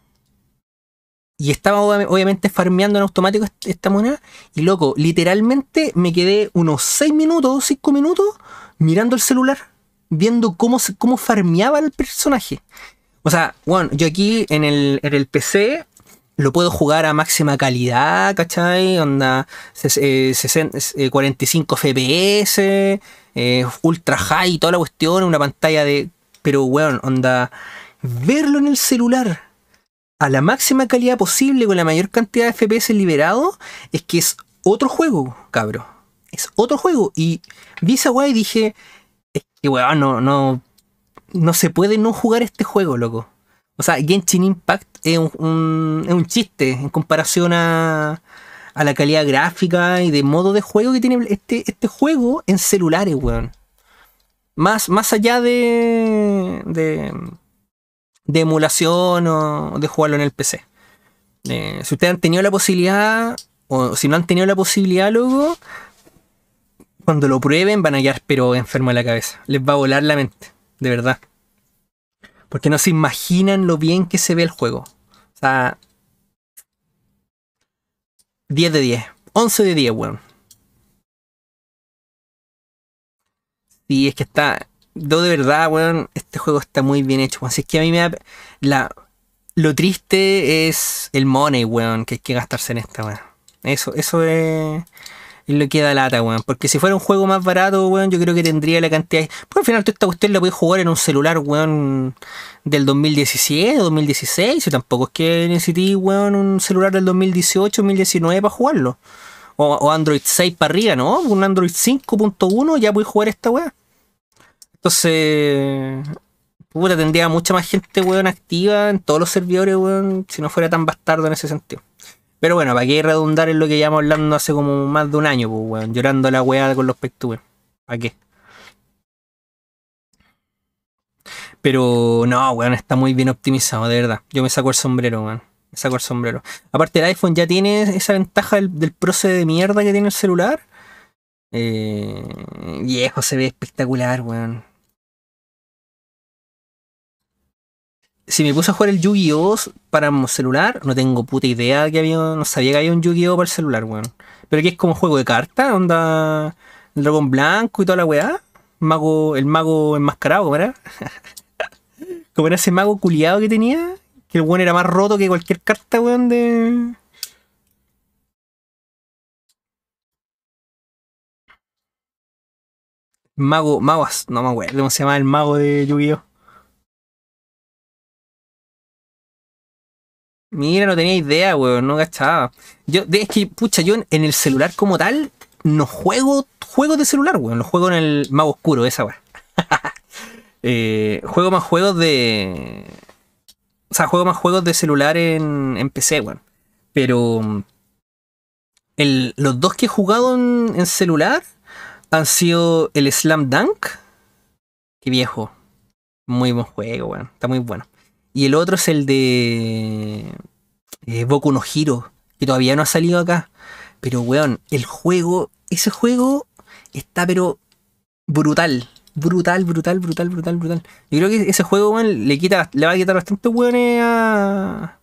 y estaba obviamente farmeando en automático esta moneda. Y loco, literalmente me quedé unos 6 minutos, 5 minutos mirando el celular viendo cómo, se, cómo farmeaba el personaje. O sea, bueno, yo aquí en el, PC lo puedo jugar a máxima calidad, ¿cachai? Onda 45 eh, eh, FPS, eh, ultra high y toda la cuestión, una pantalla de... Pero, bueno, onda... Verlo en el celular a la máxima calidad posible con la mayor cantidad de FPS liberado es que es otro juego, cabro. Es otro juego. Y vi esa guay y dije, no, no, no se puede no jugar este juego, loco. O sea, Genshin Impact es un, chiste en comparación a, a, la calidad gráfica y de modo de juego que tiene este, este juego en celulares, weón. Más, más allá de, de, emulación o de jugarlo en el PC. Eh, si ustedes han tenido la posibilidad, o si no han tenido la posibilidad, loco, cuando lo prueben van a quedar pero enfermo de la cabeza. Les va a volar la mente, de verdad. Porque no se imaginan lo bien que se ve el juego. O sea, 10 de 10. 11 de 10, weón. Sí, es que está... No, de verdad, weón, este juego está muy bien hecho. Así es que a mí me da... La, lo triste es el money, weón, que hay que gastarse en esta, weón. Eso, eso es y lo queda lata, weón. Porque si fuera un juego más barato, weón, yo creo que tendría la cantidad. Pues al final, tú esta cuestión la puedes jugar en un celular, weón, del 2017, 2016. Y tampoco es que necesité, weón, un celular del 2018, 2019 para jugarlo. O, Android 6 para arriba, ¿no? Un Android 5.1 ya puedes jugar esta weón. Entonces. Puta, tendría mucha más gente, weón, activa en todos los servidores, weón, si no fuera tan bastardo en ese sentido. Pero bueno, para qué redundar en lo que llevamos hablando hace como más de un año, pues, weón. Llorando la weá con los pectubes. ¿Para qué? Pero no, weón, está muy bien optimizado, de verdad. Yo me saco el sombrero, weón. Me saco el sombrero. Aparte, el iPhone ya tiene esa ventaja del, del proceso de mierda que tiene el celular. Eh, viejo, se ve espectacular, weón. si me puse a jugar el Yu-Gi-Oh! para celular, no tengo puta idea que había, no sabía que había un Yu-Gi-Oh! para el celular, weón. Pero que es como juego de cartas, onda el dragón blanco y toda la weá. Mago, el mago enmascarado, ¿cómo era? como era ese mago culiado que tenía, que el weón era más roto que cualquier carta, weón, de. Mago, mago, no me acuerdo cómo se llama el mago de Yu-Gi-Oh! Mira, no tenía idea, weón, no gastaba. Yo, es que, pucha, yo en el celular como tal, no juego juegos de celular, weón. Los juego en el mago oscuro, esa weón. Eh, juego más juegos de. O sea, juego más juegos de celular en, PC, weón. Pero. los dos que he jugado en, en, celular han sido el Slam Dunk. Qué viejo. Muy buen juego, weón. Está muy bueno. Y el otro es el de eh, Boku no Hiro, que todavía no ha salido acá. Pero, weón, el juego, ese juego está, pero brutal. Brutal, brutal, brutal, brutal, brutal. Yo creo que ese juego, weón, le, quita, le va a quitar bastante weones a.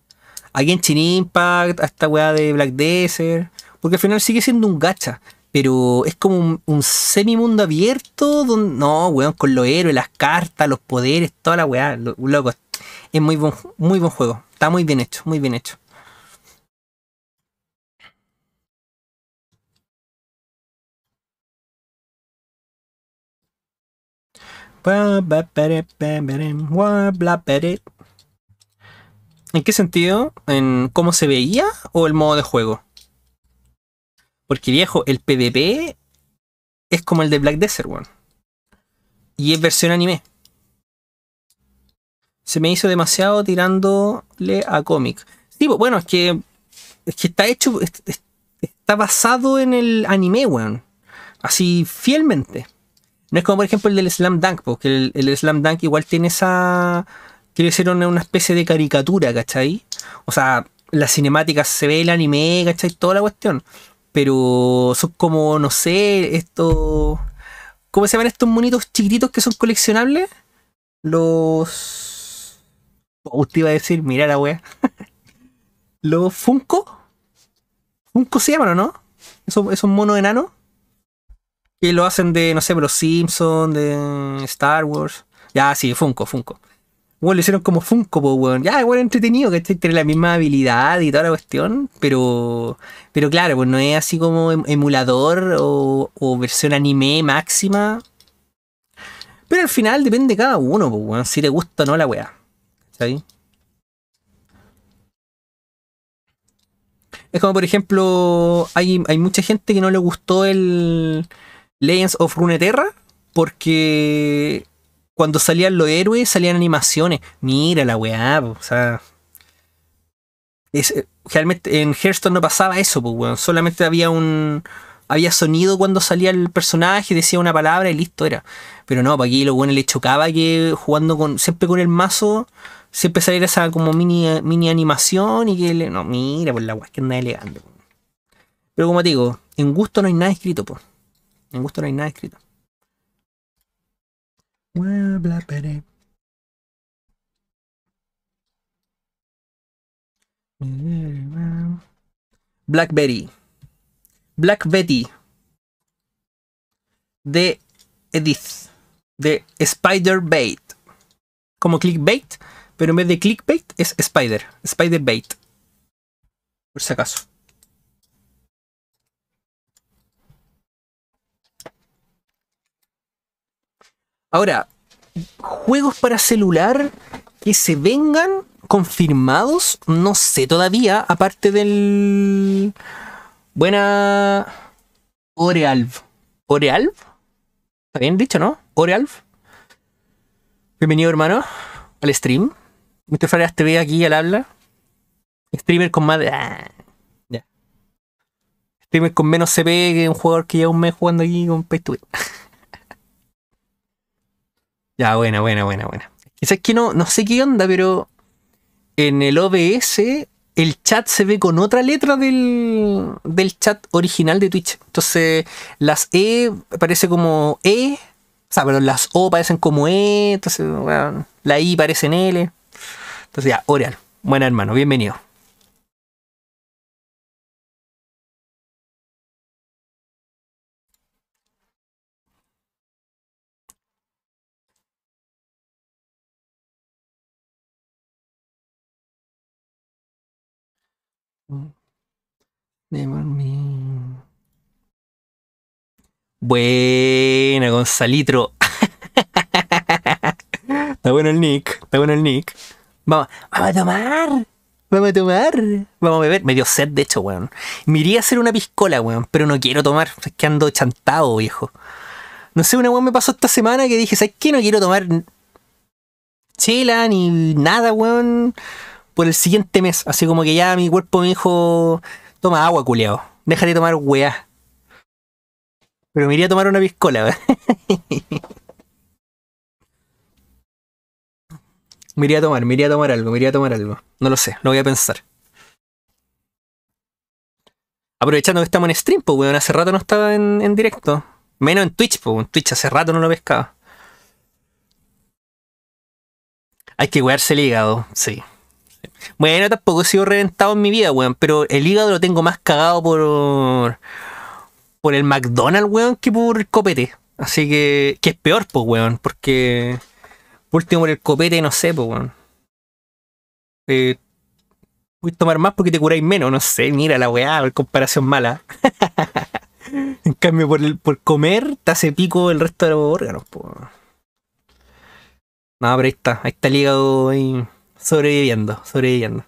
A Genshin Impact, a esta weá de Black Desert. Porque al final sigue siendo un gacha. Pero es como un, semimundo abierto. Donde, no, weón, con los héroes, las cartas, los poderes, toda la weá. Lo, loco, es muy buen, muy buen juego. Está muy bien hecho, muy bien hecho. ¿En qué sentido? ¿En cómo se veía o el modo de juego? Porque viejo, el PvP es como el de Black Desert, One. Y es versión anime se me hizo demasiado tirándole a cómic. Sí, bueno, es que, que está hecho, está basado en el anime, weón. Así fielmente. No es como, por ejemplo, el del Slam Dunk, porque el, Slam Dunk igual tiene esa. Quiere ser una, especie de caricatura, ¿cachai? O sea, la cinemática se ve el anime, ¿cachai? Toda la cuestión. Pero son como, no sé, estos. ¿Cómo se llaman estos monitos chiquititos que son coleccionables? Los. Usted oh, iba a decir, mira la wea. Los Funko. Funko se llaman, ¿o no? Esos, un monos enanos. Que lo hacen de, no sé, los Simpsons, de Star Wars. Ya, sí, Funko, Funko. Bueno, lo hicieron como Funko, pues, weón. Ya, bueno, entretenido, que tiene la misma habilidad y toda la cuestión, pero pero claro, pues no es así como em, emulador o, versión anime máxima. Pero al final depende de cada uno, pues, weón, si le gusta o no la weá. Es como, por ejemplo, hay, mucha gente que no le gustó el Legends of Runeterra porque cuando salían los héroes salían animaciones. Mira la weá, o sea. Eh, realmente en Hearthstone no pasaba eso, pues, bueno, Solamente había un. Había sonido cuando salía el personaje, decía una palabra y listo era. Pero no, para aquí lo bueno le chocaba que jugando con. siempre con el mazo siempre sale esa como mini, mini animación y que le, no, mira, pues la guay que anda elegante. Pero como te digo, en gusto no hay nada escrito, po. En gusto no hay nada escrito. Blackberry. Black Betty. De Edith. De Spider Bait. Como clickbait pero en vez de clickbait es spider, spider bait. Por si acaso. Ahora, juegos para celular que se vengan confirmados, no sé todavía, aparte del... Buena... Orealv. ¿Orealv? ¿Está bien dicho, no? ¿Orealv? Bienvenido, hermano, al stream. Mr. Farias te ve aquí al habla. Streamer con más ah, ya. Streamer con menos CP que un jugador que lleva un mes jugando aquí con Pay ya, buena, buena, buena, buena. Quizás que no, no sé qué onda, pero en el OBS el chat se ve con otra letra del, del chat original de Twitch. Entonces, las E parece como E. O sea, pero las O parecen como E, entonces, la I parece en L. Entonces ya, Orial, buena hermano, bienvenido. Buena, Gonzalitro. está bueno el nick, está bueno el nick. Vamos, a tomar. Vamos a tomar. Vamos a beber. Me dio sed, de hecho, weón. Me iría a hacer una piscola, weón. Pero no quiero tomar. Es que ando chantado, viejo. No sé, una weón me pasó esta semana que dije, ¿sabes qué? No quiero tomar chela ni nada, weón. Por el siguiente mes. Así como que ya mi cuerpo me dijo, toma agua, culeado. Déjate tomar weá. Pero me iría a tomar una piscola, weón. Me iría a tomar, me iría a tomar algo, me iría a tomar algo. No lo sé, lo voy a pensar. Aprovechando que estamos en stream, pues weón, hace rato no estaba en, directo. Menos en Twitch, pues en Twitch hace rato no lo pescaba. Hay que wearse el hígado, sí. Bueno, tampoco he sido reventado en mi vida, weón, pero el hígado lo tengo más cagado por. por el McDonald's, weón, que por copete. Así que. que es peor, pues, weón, porque. Por último, por el copete, no sé, pues, weón. Eh, puedes tomar más porque te curáis menos, no sé, mira la weá, comparación mala. en cambio, por, el, por comer, te hace pico el resto de los órganos, pues. No, pero ahí está, ahí está el hígado sobreviviendo, sobreviviendo.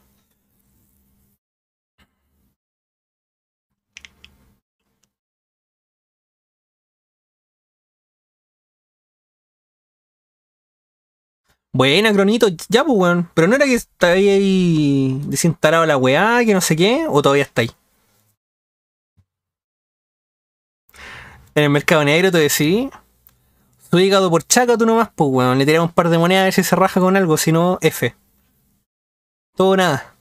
Buena, Cronito, ya pues, weón. Pero no era que estaba ahí desinstalado la weá, que no sé qué, o todavía está ahí. En el mercado negro te decidí. Su ligado por chaca, tú nomás, pues, weón. Le tiramos un par de monedas a ver si se raja con algo, si no, F. Todo nada.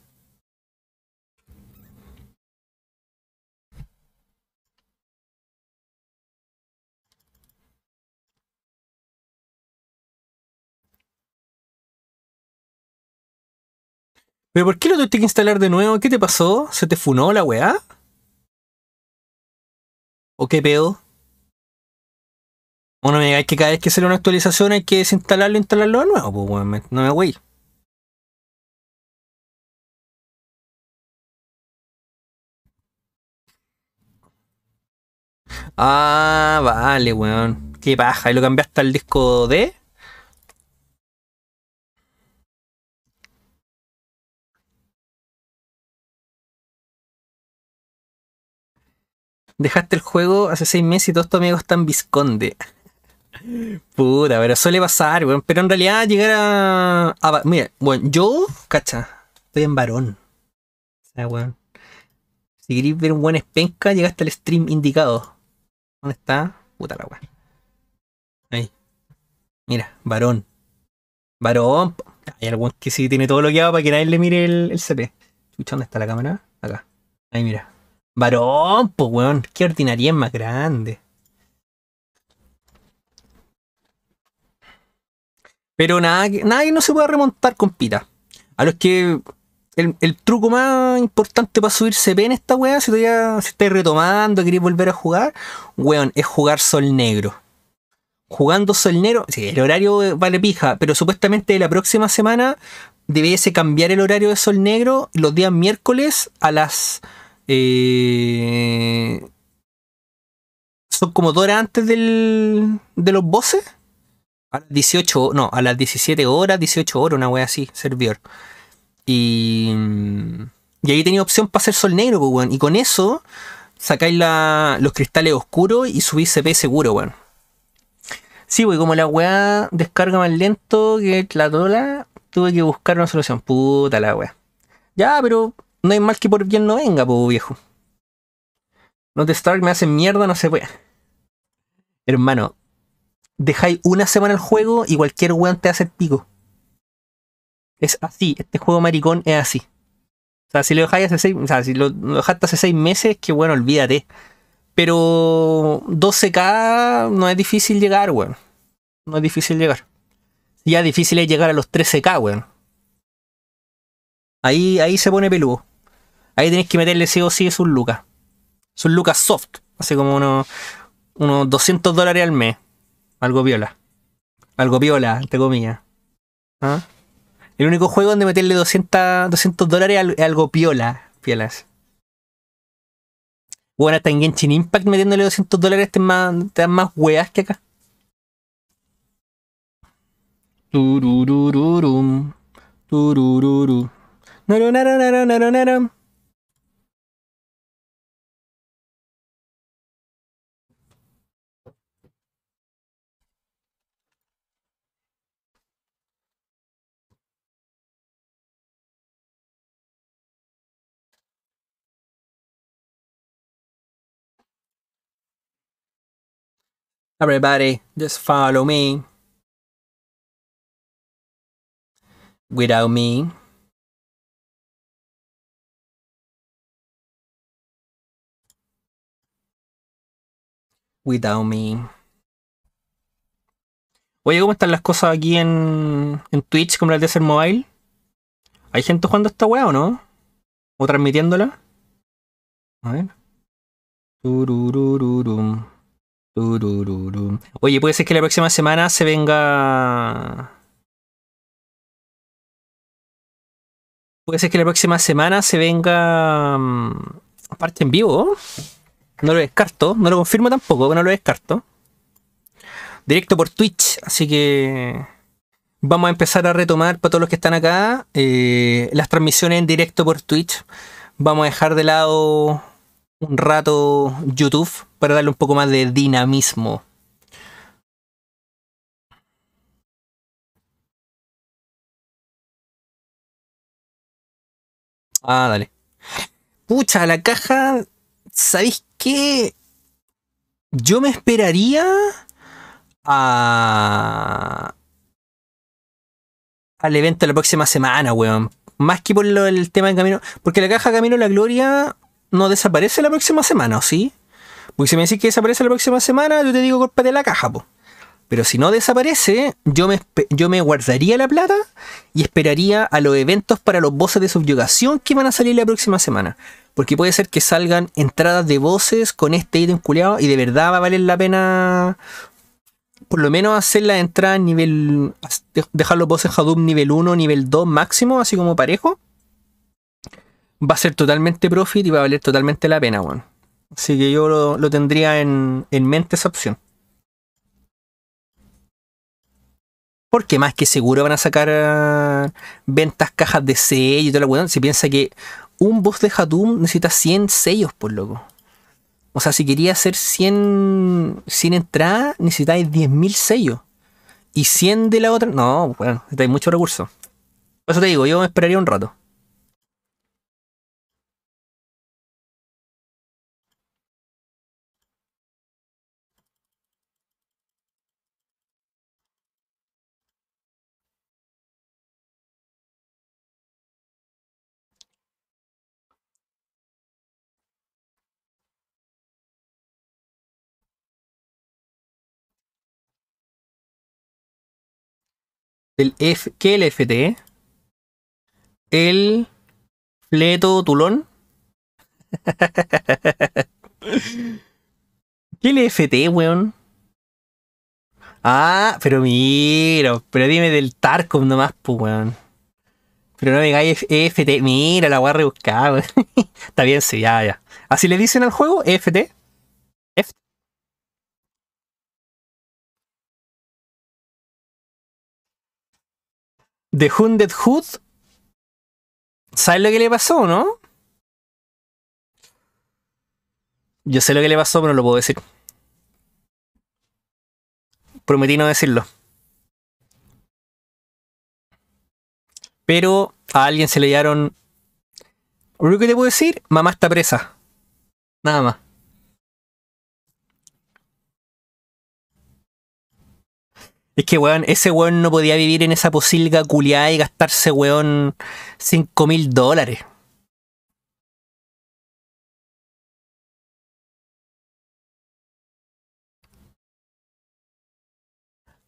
¿Pero por qué lo tuviste que instalar de nuevo? ¿Qué te pasó? ¿Se te funó la weá? ¿O qué pedo? Bueno, me digáis que cada vez que sale una actualización hay que desinstalarlo e instalarlo de nuevo, pues no me voy. Ah, vale, weón. Qué paja. ¿Y lo cambiaste al disco D? dejaste el juego hace seis meses y todos tus amigos están visconde. Pura, pero suele pasar, weón. Pero en realidad llegar a. mira, bueno, yo, cacha, estoy en varón. O sea, weón. Si queréis ver un buen espenca, llegaste al stream indicado. ¿Dónde está? Puta la weón. Ahí. Mira, varón. Varón. Hay algún que sí tiene todo lo para que nadie le mire el, CP. Chucha, ¿dónde está la cámara? Acá. Ahí, mira. Varón, pues, weón. Qué ordinaría es más grande. Pero nada, nadie no se puede remontar, con compita. A los que. El, truco más importante para subirse en esta weá, si, todavía, si estáis retomando, queréis volver a jugar, weón, es jugar sol negro. Jugando sol negro, sí, el horario vale pija, pero supuestamente la próxima semana debiese cambiar el horario de sol negro los días miércoles a las eh, son como dos horas antes del, de los bosses. A las 18, no, a las 17 horas, 18 horas, una wea así, servidor. Y, y ahí tenía opción para hacer sol negro, pues, Y con eso sacáis los cristales oscuros y subís CP seguro, weón. Sí, weón, pues, como la weá descarga más lento que la tola, tuve que buscar una solución. Puta la weá. Ya, pero no hay mal que por bien no venga, po viejo. Los de Stark me hacen mierda, no se puede. Hermano, dejáis una semana el juego y cualquier weón te hace el pico. Es así, este juego maricón es así. O sea, si lo dejáis hace seis, o sea, si lo, dejaste hace seis meses, que bueno, olvídate. Pero 12k no es difícil llegar, weón. No es difícil llegar. Ya difícil es llegar a los 13k, weón. Ahí, ahí se pone peludo. Ahí tenés que meterle sí o sí un lucas. Sus lucas soft. Hace como unos, unos 200 dólares al mes. Algo viola. Algo viola, entre comillas. ¿Ah? El único juego donde meterle 200, 200 dólares es algo piola. fielas Bueno, hasta en Genshin Impact metiéndole 200 dólares te, te dan más weas que acá. Tururururum. Turururum. Everybody, just follow me. Without me, Without Me. Oye, ¿cómo están las cosas aquí en, en Twitch como las de hacer Mobile? ¿Hay gente jugando esta weá o no? ¿O transmitiéndola? A ver. Oye, puede ser que la próxima semana se venga. Puede ser que la próxima semana se venga. Aparte mm, en vivo. No lo descarto, no lo confirmo tampoco, pero no lo descarto. Directo por Twitch, así que vamos a empezar a retomar para todos los que están acá eh, las transmisiones en directo por Twitch. Vamos a dejar de lado un rato YouTube para darle un poco más de dinamismo. Ah, dale. Pucha, la caja. ¿Sabéis yo me esperaría a... al evento de la próxima semana, weón. Más que por el tema de camino. Porque la caja Camino la Gloria no desaparece la próxima semana, sí? Porque si me decís que desaparece la próxima semana, yo te digo culpa de la caja, po. Pero si no desaparece, yo me, yo me guardaría la plata y esperaría a los eventos para los bosses de subyugación que van a salir la próxima semana. Porque puede ser que salgan entradas de voces con este ítem culiado y de verdad va a valer la pena por lo menos hacer la entrada nivel. dejar los voces Hadoop nivel 1, nivel 2 máximo, así como parejo. Va a ser totalmente profit y va a valer totalmente la pena, weón. Así que yo lo, tendría en, mente esa opción. Porque más que seguro van a sacar eh, ventas cajas de CE y toda la weón. si piensa que un boss de Hatum necesita 100 sellos, por pues, loco. O sea, si quería hacer 100, entradas, necesitáis 10.000 sellos. Y 100 de la otra, no, bueno, necesitáis mucho recurso. Por eso te digo, yo me esperaría un rato. del F, ¿qué el FT? E? El fleto tulón. ¿Qué el FT, e, weón? Ah, pero mira, pero dime del Tarkov nomás, pues, weón. Pero no me digáis FT, e, mira la voy a rebuscar, weón. Está bien, sí, ya, ya. Así le dicen al juego, FT. de Hundred Hood, ¿sabes lo que le pasó, no? Yo sé lo que le pasó, pero no lo puedo decir. Prometí no decirlo. Pero a alguien se le dieron ¿Qué te puedo decir, mamá está presa. Nada más. Es que, weón, ese weón no podía vivir en esa posilga culiada y gastarse, weón, 5.000 mil dólares.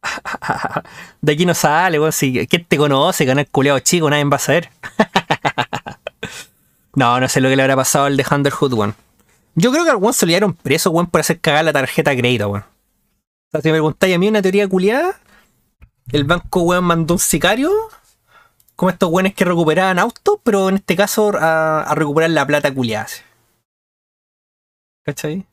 De aquí no sale, weón. Si, ¿Quién te conoce? Canal culeado chico, nadie va a saber. no, no sé lo que le habrá pasado al de Hunter Hood, weón. Yo creo que al weón se le dieron preso, weón, por hacer cagar la tarjeta crédito, weón. O sea, si me preguntáis a mí una teoría culiada, el banco weón mandó un sicario, como estos weones que recuperaban autos, pero en este caso a, recuperar la plata culiada. ¿Cachai?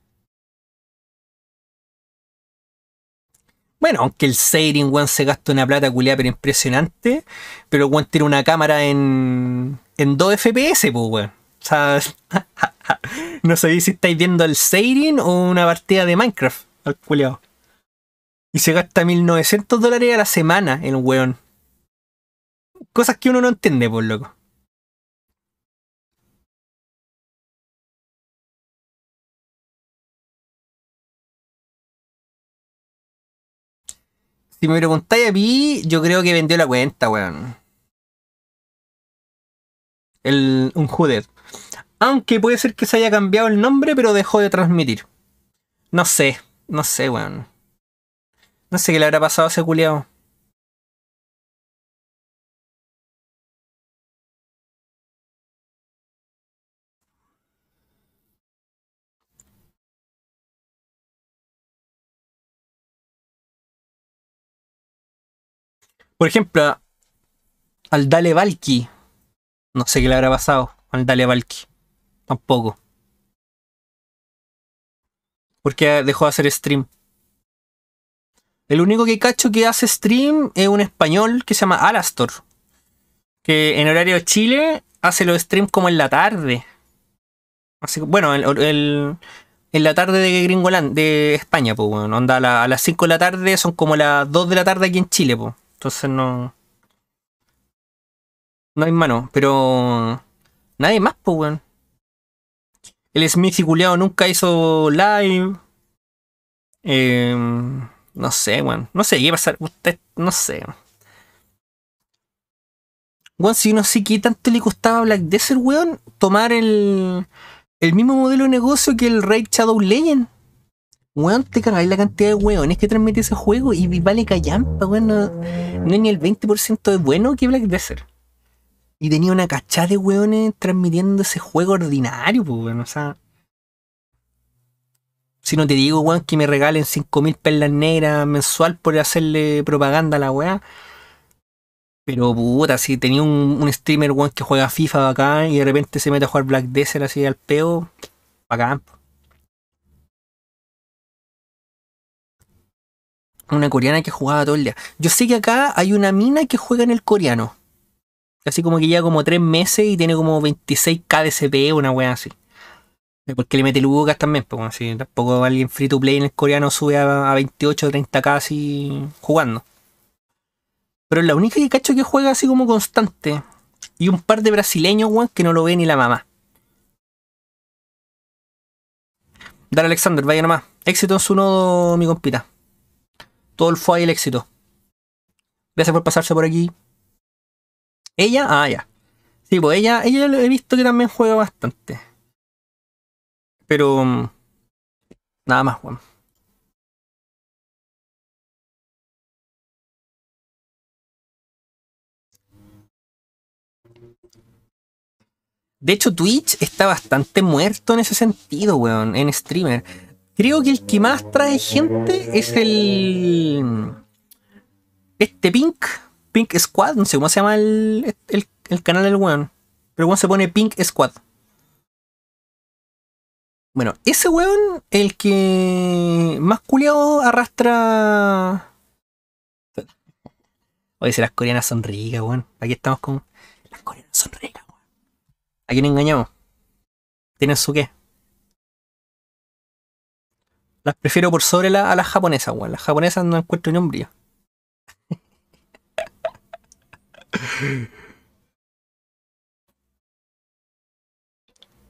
Bueno, aunque el Seirin weón, se gasta una plata culiada, pero impresionante. Pero weón tiene una cámara en. en 2 FPS, pues weón. O sea. no sé si estáis viendo el Seirin o una partida de Minecraft al culiado. Y se gasta 1900 dólares a la semana en un weón. Cosas que uno no entiende, por pues, loco. Si me preguntáis a mí, yo creo que vendió la cuenta, weón. El, un joder. Aunque puede ser que se haya cambiado el nombre, pero dejó de transmitir. No sé, no sé, weón. No sé qué le habrá pasado a ese culiao. Por ejemplo, al Dale Valky. No sé qué le habrá pasado al Dale Valky. Tampoco. Porque dejó de hacer stream. El único que cacho que hace stream es un español que se llama Alastor. Que en horario Chile hace los streams como en la tarde. Así bueno, el, en la tarde de Gringoland, de España, pues, bueno, onda a, las 5 de la tarde, son como las 2 de la tarde aquí en Chile, pues. Entonces no. No hay mano, pero. Nadie más, pues, weón. El y culeado nunca hizo live. Eh. No sé, weón. No sé a pasar. Usted, no sé. Weón, si no sé qué tanto le costaba a Black Desert, weón, tomar el, el mismo modelo de negocio que el Raid Shadow Legend. Weón, te cagáis la cantidad de weones que transmite ese juego y, y vale callampa, weón. No, no es ni el 20% de bueno que Black Desert. Y tenía una cachada de weones transmitiendo ese juego ordinario, pues, weón. O sea, si no te digo, weón, que me regalen 5.000 perlas negras mensual por hacerle propaganda a la weá. Pero puta, si tenía un, streamer, weón, que juega FIFA acá y de repente se mete a jugar Black Desert así al peo, acá Una coreana que jugaba todo el día. Yo sé que acá hay una mina que juega en el coreano. Así como que lleva como 3 meses y tiene como 26k de CP, una weá así. Eh, porque le mete lucas también, pues, así tampoco alguien free to play en el coreano sube a, 28 o 30 k jugando. Pero es la única que cacho que juega así como constante. Y un par de brasileños, que no lo ve ni la mamá. Dale Alexander, vaya nomás. Éxito en su nodo, mi compita. Todo el fue y el éxito. Gracias por pasarse por aquí. ¿Ella? Ah, ya. Sí, pues ella, ella he visto que también juega bastante. Pero. Mm, nada más, weón. De hecho, Twitch está bastante muerto en ese sentido, weón, en streamer. Creo que el que más trae gente es el. Mm, este Pink. Pink Squad, no sé cómo se llama el, canal del weón. Pero weón se pone Pink Squad. Bueno, ese weón, el que más culiado arrastra. Oye, si las coreanas son ricas, weón. Aquí estamos con. Las coreanas son ricas, weón. ¿A quién engañamos? ¿Tienen su qué? Las prefiero por sobre a las japonesas, weón. Las japonesas no encuentro ni un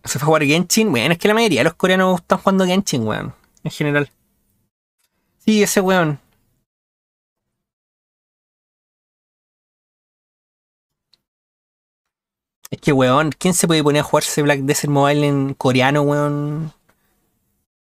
se fue a jugar Genshin. Bueno, es que la mayoría de los coreanos están jugando Genshin, weón. En general. Sí, ese weón. Es que, weón, ¿quién se puede poner a jugar Ese Black Desert Mobile en coreano, weón?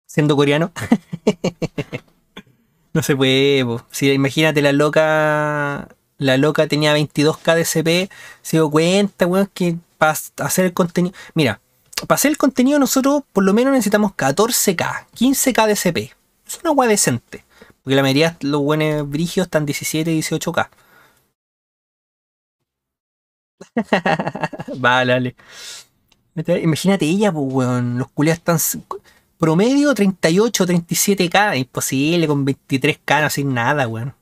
Siendo coreano. no se puede, Si, imagínate la loca. La loca tenía 22k de CP. Se dio cuenta, weón, que para hacer el contenido. Mira, para hacer el contenido nosotros por lo menos necesitamos 14K, 15K de CP. Es una agua decente. Porque la mayoría de los buenos brigios están 17, 18K. vale, dale. Imagínate ella, pues, weón. Los culiados están promedio 38, 37K. Imposible con 23K, no sin nada, weón.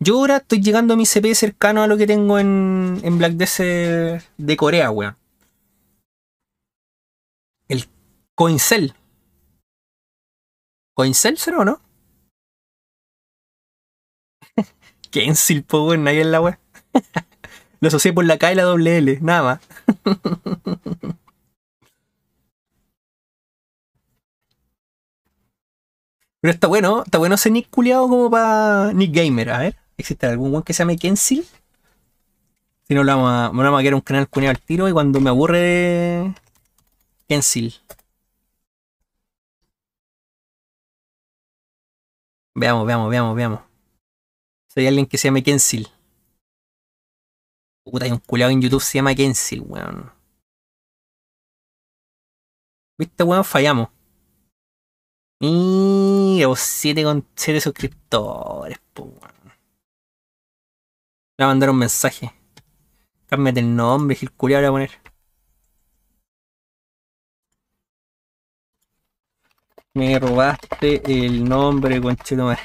Yo ahora estoy llegando a mi CP cercano a lo que tengo en, en Black Desert de Corea, weón. Coincel. ¿Coincel será o no? Kensil, po, nadie ahí en la web. Lo asocié por la K y la doble L, nada más. Pero está bueno, está bueno ese nick Culeado como para Nick Gamer. A ver, ¿existe algún one que se llame Kensil? Si no, lo lo vamos a un canal cuneado al tiro y cuando me aburre. Kensil. Veamos, veamos, veamos, veamos. Soy alguien que se llama Kensil. Puta, hay un culeado en YouTube que se llama Kensil, weón. Viste, weón, fallamos. Y 7 con 7 suscriptores, weón. Le voy a mandar un mensaje. Cámbiate el nombre, el Culeado, le voy a poner. Me robaste el nombre, conchetumare.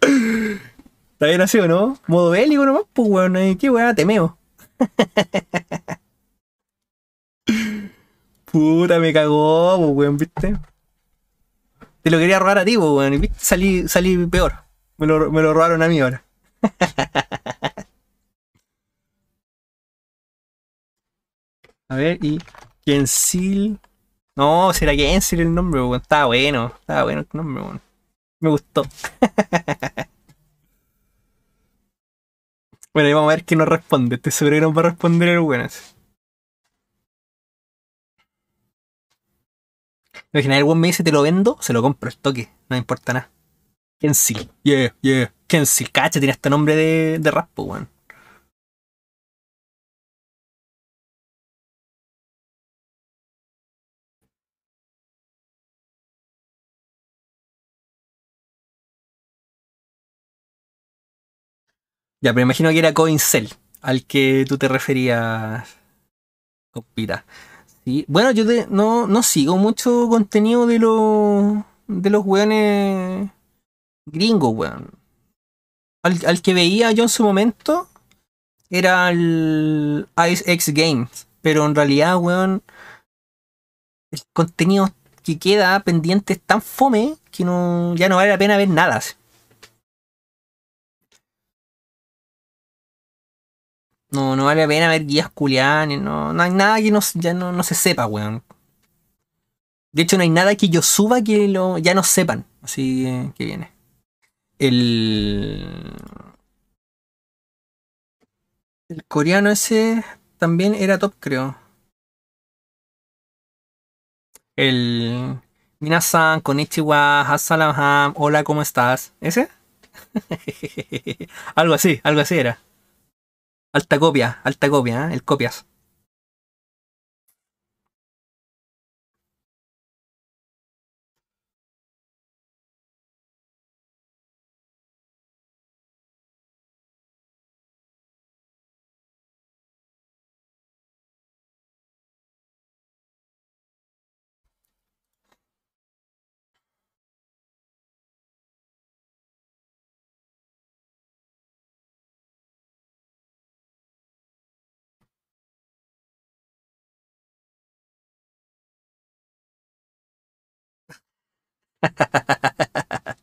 Está bien así, ¿o no? Modo bélico nomás, pues weón, qué weón, temeo. Puta, me cagó, pues weón, viste. Te lo quería robar a ti, pues, weón, y viste, salí, salí peor. Me lo, me lo robaron a mí ahora. a ver, y Kensil no, será Gensel el nombre, weón. Estaba bueno, estaba bueno el nombre, weón. Me gustó. bueno, ahí vamos a ver quién nos responde. Estoy seguro que nos va a responder el weón. Imagina, el weón me dice, te lo vendo, se lo compro el toque. No me importa nada. Kensil. Yeah, yeah. Kensil. Cacha, tiene hasta nombre de, de raspo, weón. Ya, pero imagino que era Coincel al que tú te referías, Copita. Sí. Bueno, yo no, sigo mucho contenido de los de los weones gringos, weón. Al, que veía yo en su momento era el Ice X Games, pero en realidad, weón, el contenido que queda pendiente es tan fome que ya no vale la pena ver nada. No, no vale la pena ver guías culianes, no, no hay nada que no, ya no, no se sepa, weón. De hecho, no hay nada que yo suba que lo, ya no sepan. Así que, viene. El. El coreano ese también era top, creo. El. Minasan, Konichiwa, Hassalam, hola, ¿cómo estás? ¿Ese? algo así, algo así era. Alta copia, alta copia, ¿eh? el copias.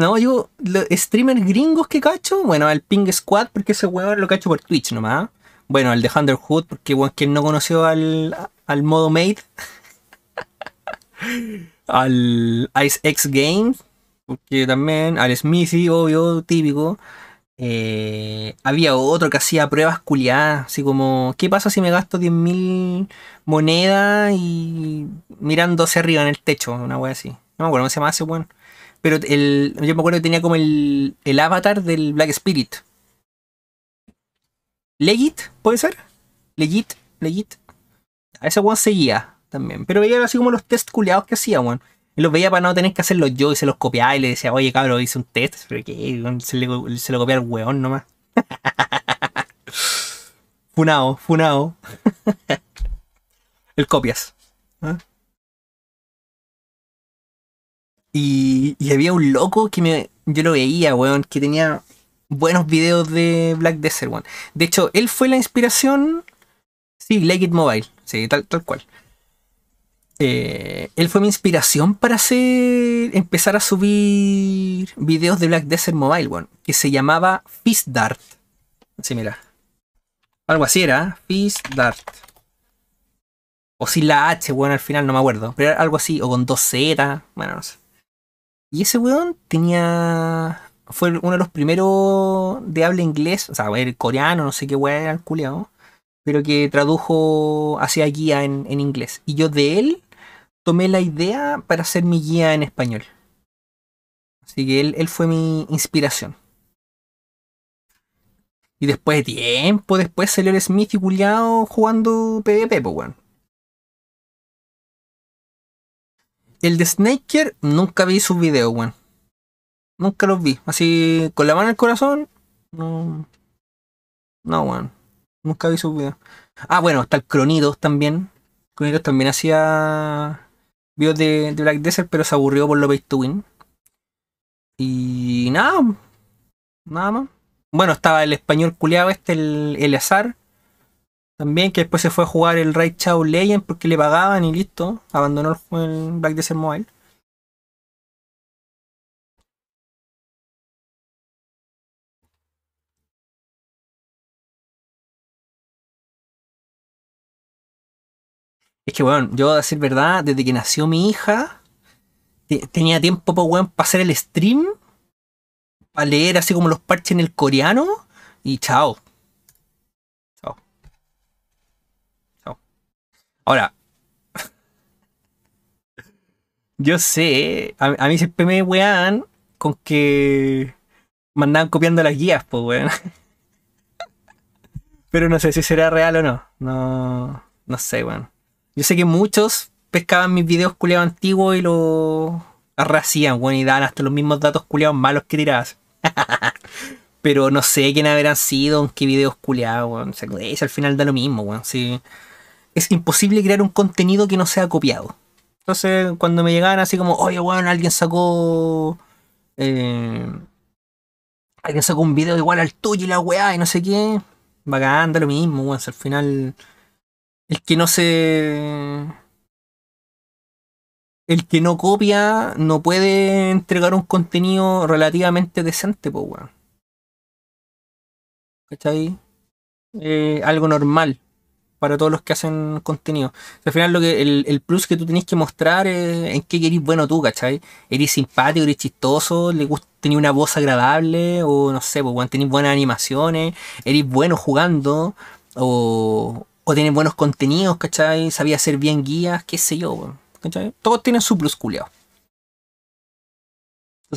No, yo, los streamers gringos que cacho, bueno, al Ping Squad, porque ese weón lo cacho por Twitch nomás. Bueno, al de Hood porque bueno, quien no conoció al, al modo made al Ice X Games, porque también, al Smithy, obvio, típico. Eh, había otro que hacía pruebas culiadas, así como, ¿qué pasa si me gasto 10.000 monedas y mirando hacia arriba en el techo? Una wea así. No me acuerdo, no se llama ese weón, Pero yo me acuerdo que tenía como el, avatar del Black Spirit. Legit, ¿puede ser? Legit, legit. A ese weón seguía también. Pero veía así como los test culiados que hacía, weón. Y los veía para no tener que hacerlos yo y se los copiaba y le decía, oye cabrón, hice un test, pero qué, se, lo copia el weón nomás. funao, funao. El copias. ¿ah? Y, había un loco que me, yo lo veía, weón, que tenía buenos videos de Black Desert, one De hecho, él fue la inspiración. Sí, Like It Mobile. Sí, tal, tal cual. Eh, él fue mi inspiración para hacer, empezar a subir videos de Black Desert Mobile, bueno, que se llamaba Fist Dart. Así mira. Algo así era, Fist Dart. O si la H, bueno, al final no me acuerdo. Pero era algo así, o con dos Z, bueno, no sé. Y ese weón tenía. Fue uno de los primeros de habla inglés, o sea, el coreano, no sé qué weón era el pero que tradujo hacia guía en inglés. Y yo de él tomé la idea para hacer mi guía en español. Así que él, fue mi inspiración. Y después de tiempo, después salió el Smith y jugando PvP, pues weón. El de Snaker nunca vi sus videos, weón. Nunca los vi. Así, con la mano en el corazón, no. No, weón. Nunca vi sus videos. Ah, bueno, está el Cronidos también. Cronidos también hacía vio de, Black Desert, pero se aburrió por lo pay to win. Y nada, nada más. Bueno, estaba el español culeado este, el, el azar. También, que después se fue a jugar el Raid Chao Legend porque le pagaban y listo. Abandonó el, el Black Desert Mobile. Es que, bueno, yo, a decir verdad, desde que nació mi hija, tenía tiempo, pues, weón, para hacer el stream, para leer así como los parches en el coreano, y chao. Chao. Chao. Ahora, yo sé, a, mí siempre me wean con que mandaban copiando las guías, pues, weón. Pero no sé si será real o no. No, no sé, weón. Yo sé que muchos pescaban mis videos culeados antiguos y lo. arracían, weón. y daban hasta los mismos datos culeados malos que tiras, Pero no sé quién habrán sido, en qué videos culeados, weón. O sea, es, al final da lo mismo, weón. Es imposible crear un contenido que no sea copiado. Entonces, cuando me llegaban así como, oye, weón, alguien sacó. Eh, alguien sacó un video igual al tuyo y la weá y no sé qué. Bacán, da lo mismo, weón. O al final el que no se. El que no copia no puede entregar un contenido relativamente decente, po ¿Cachai? Eh, algo normal para todos los que hacen contenido. al final lo que el, plus que tú tenés que mostrar es en qué eres bueno tú, ¿cachai? Eres simpático, eres chistoso, le gusta, una voz agradable, o no sé, pues, tenés buenas animaciones, eres bueno jugando, o, o tienen buenos contenidos, ¿cachai? Sabía hacer bien guías, qué sé yo, ¿cachai? Todos tienen su plus O Entonces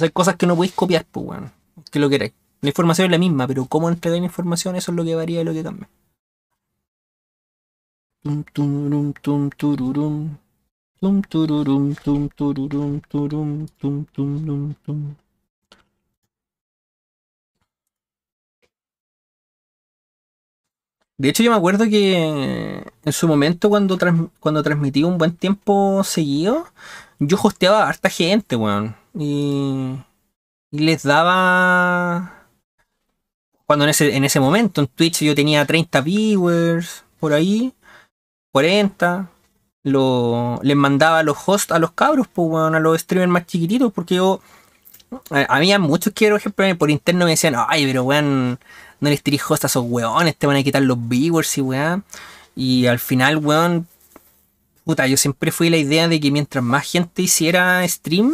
hay cosas que no podéis copiar, pues, bueno, que lo queráis. La información es la misma, pero cómo entregar la información, eso es lo que varía y lo que cambia. Tum, tum, tururum. De hecho, yo me acuerdo que en su momento, cuando, cuando transmití un buen tiempo seguido, yo hosteaba a harta gente, weón. Y, les daba. Cuando en ese, momento en Twitch yo tenía 30 viewers, por ahí, 40. Lo, les mandaba los hosts a los cabros, pues, weón, a los streamers más chiquititos, porque yo. Había muchos que, por ejemplo, por interno me decían, ay, pero weón, no les tirijo a esos weones, te van a quitar los viewers y weón. Y al final, weón, puta, yo siempre fui la idea de que mientras más gente hiciera stream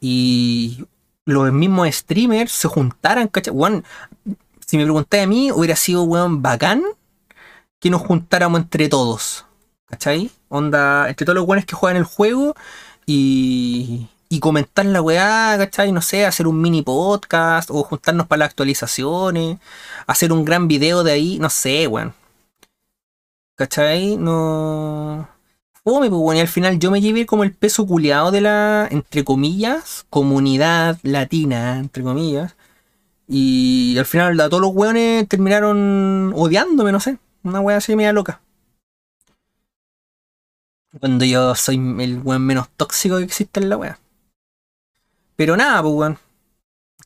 y los mismos streamers se juntaran, ¿cachai? Weón, si me preguntáis a mí, hubiera sido, weón, bacán que nos juntáramos entre todos, ¿cachai? Onda, entre todos los weones que juegan el juego y, y comentar la weá, ¿cachai? No sé, hacer un mini podcast o juntarnos para las actualizaciones, hacer un gran video de ahí, no sé, weón. ¿Cachai? No. Fome, pues, weón. y al final yo me llevé como el peso culiado de la, entre comillas, comunidad latina, entre comillas. Y al final todos los weones terminaron odiándome, no sé. Una weá así media loca. Cuando yo soy el weón menos tóxico que existe en la weá pero nada, pues, weón.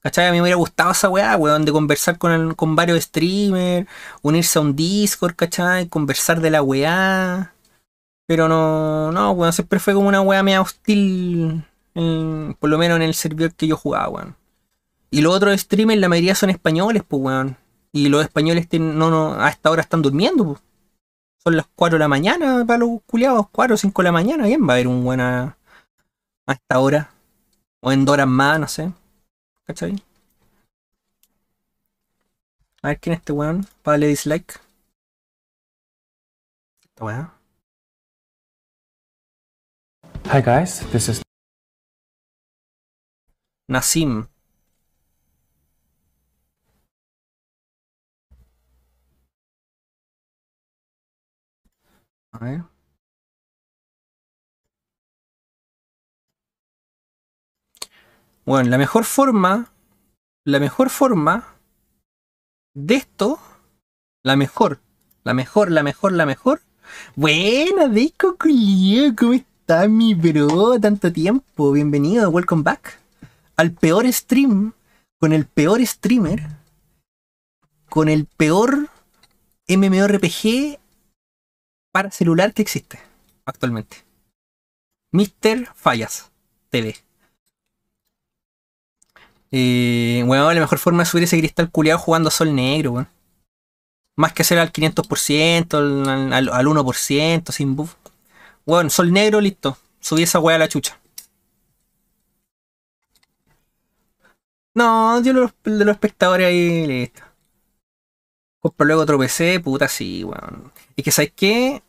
¿Cachai? A mí me hubiera gustado esa weá, weón, de conversar con, varios streamers, unirse a un Discord, ¿cachai? Conversar de la weá. Pero no, no, weón, siempre fue como una weá media hostil, por lo menos en el servidor que yo jugaba, weón. Y los otros streamers, la mayoría son españoles, pues, weón. Y los españoles no, no, a esta hora están durmiendo, pues. Son las 4 de la mañana para los culiados, 4 o 5 de la mañana. ¿Quién va a ver un weón a esta hora? O en Dora más, no sé. ¿Cachai? A ver quién es este weón. Para dislike. Esta weá. Hi guys, this is Nasim. A ver. Bueno, la mejor forma, la mejor forma de esto, la mejor, la mejor, la mejor, la mejor. Buena, disco Culio, ¿cómo está mi bro? Tanto tiempo, bienvenido, welcome back al peor stream, con el peor streamer, con el peor MMORPG para celular que existe actualmente. Mr. Fallas TV. Eh, bueno, la mejor forma de subir ese cristal culeado jugando sol negro, weón. Más que hacer al 500%, al, 1%, sin buff. Weón, sol negro, listo. Subí esa weá a la chucha. No, yo de los espectadores ahí, listo. Compro luego otro PC, puta, sí, weón. Y que, ¿sabes qué?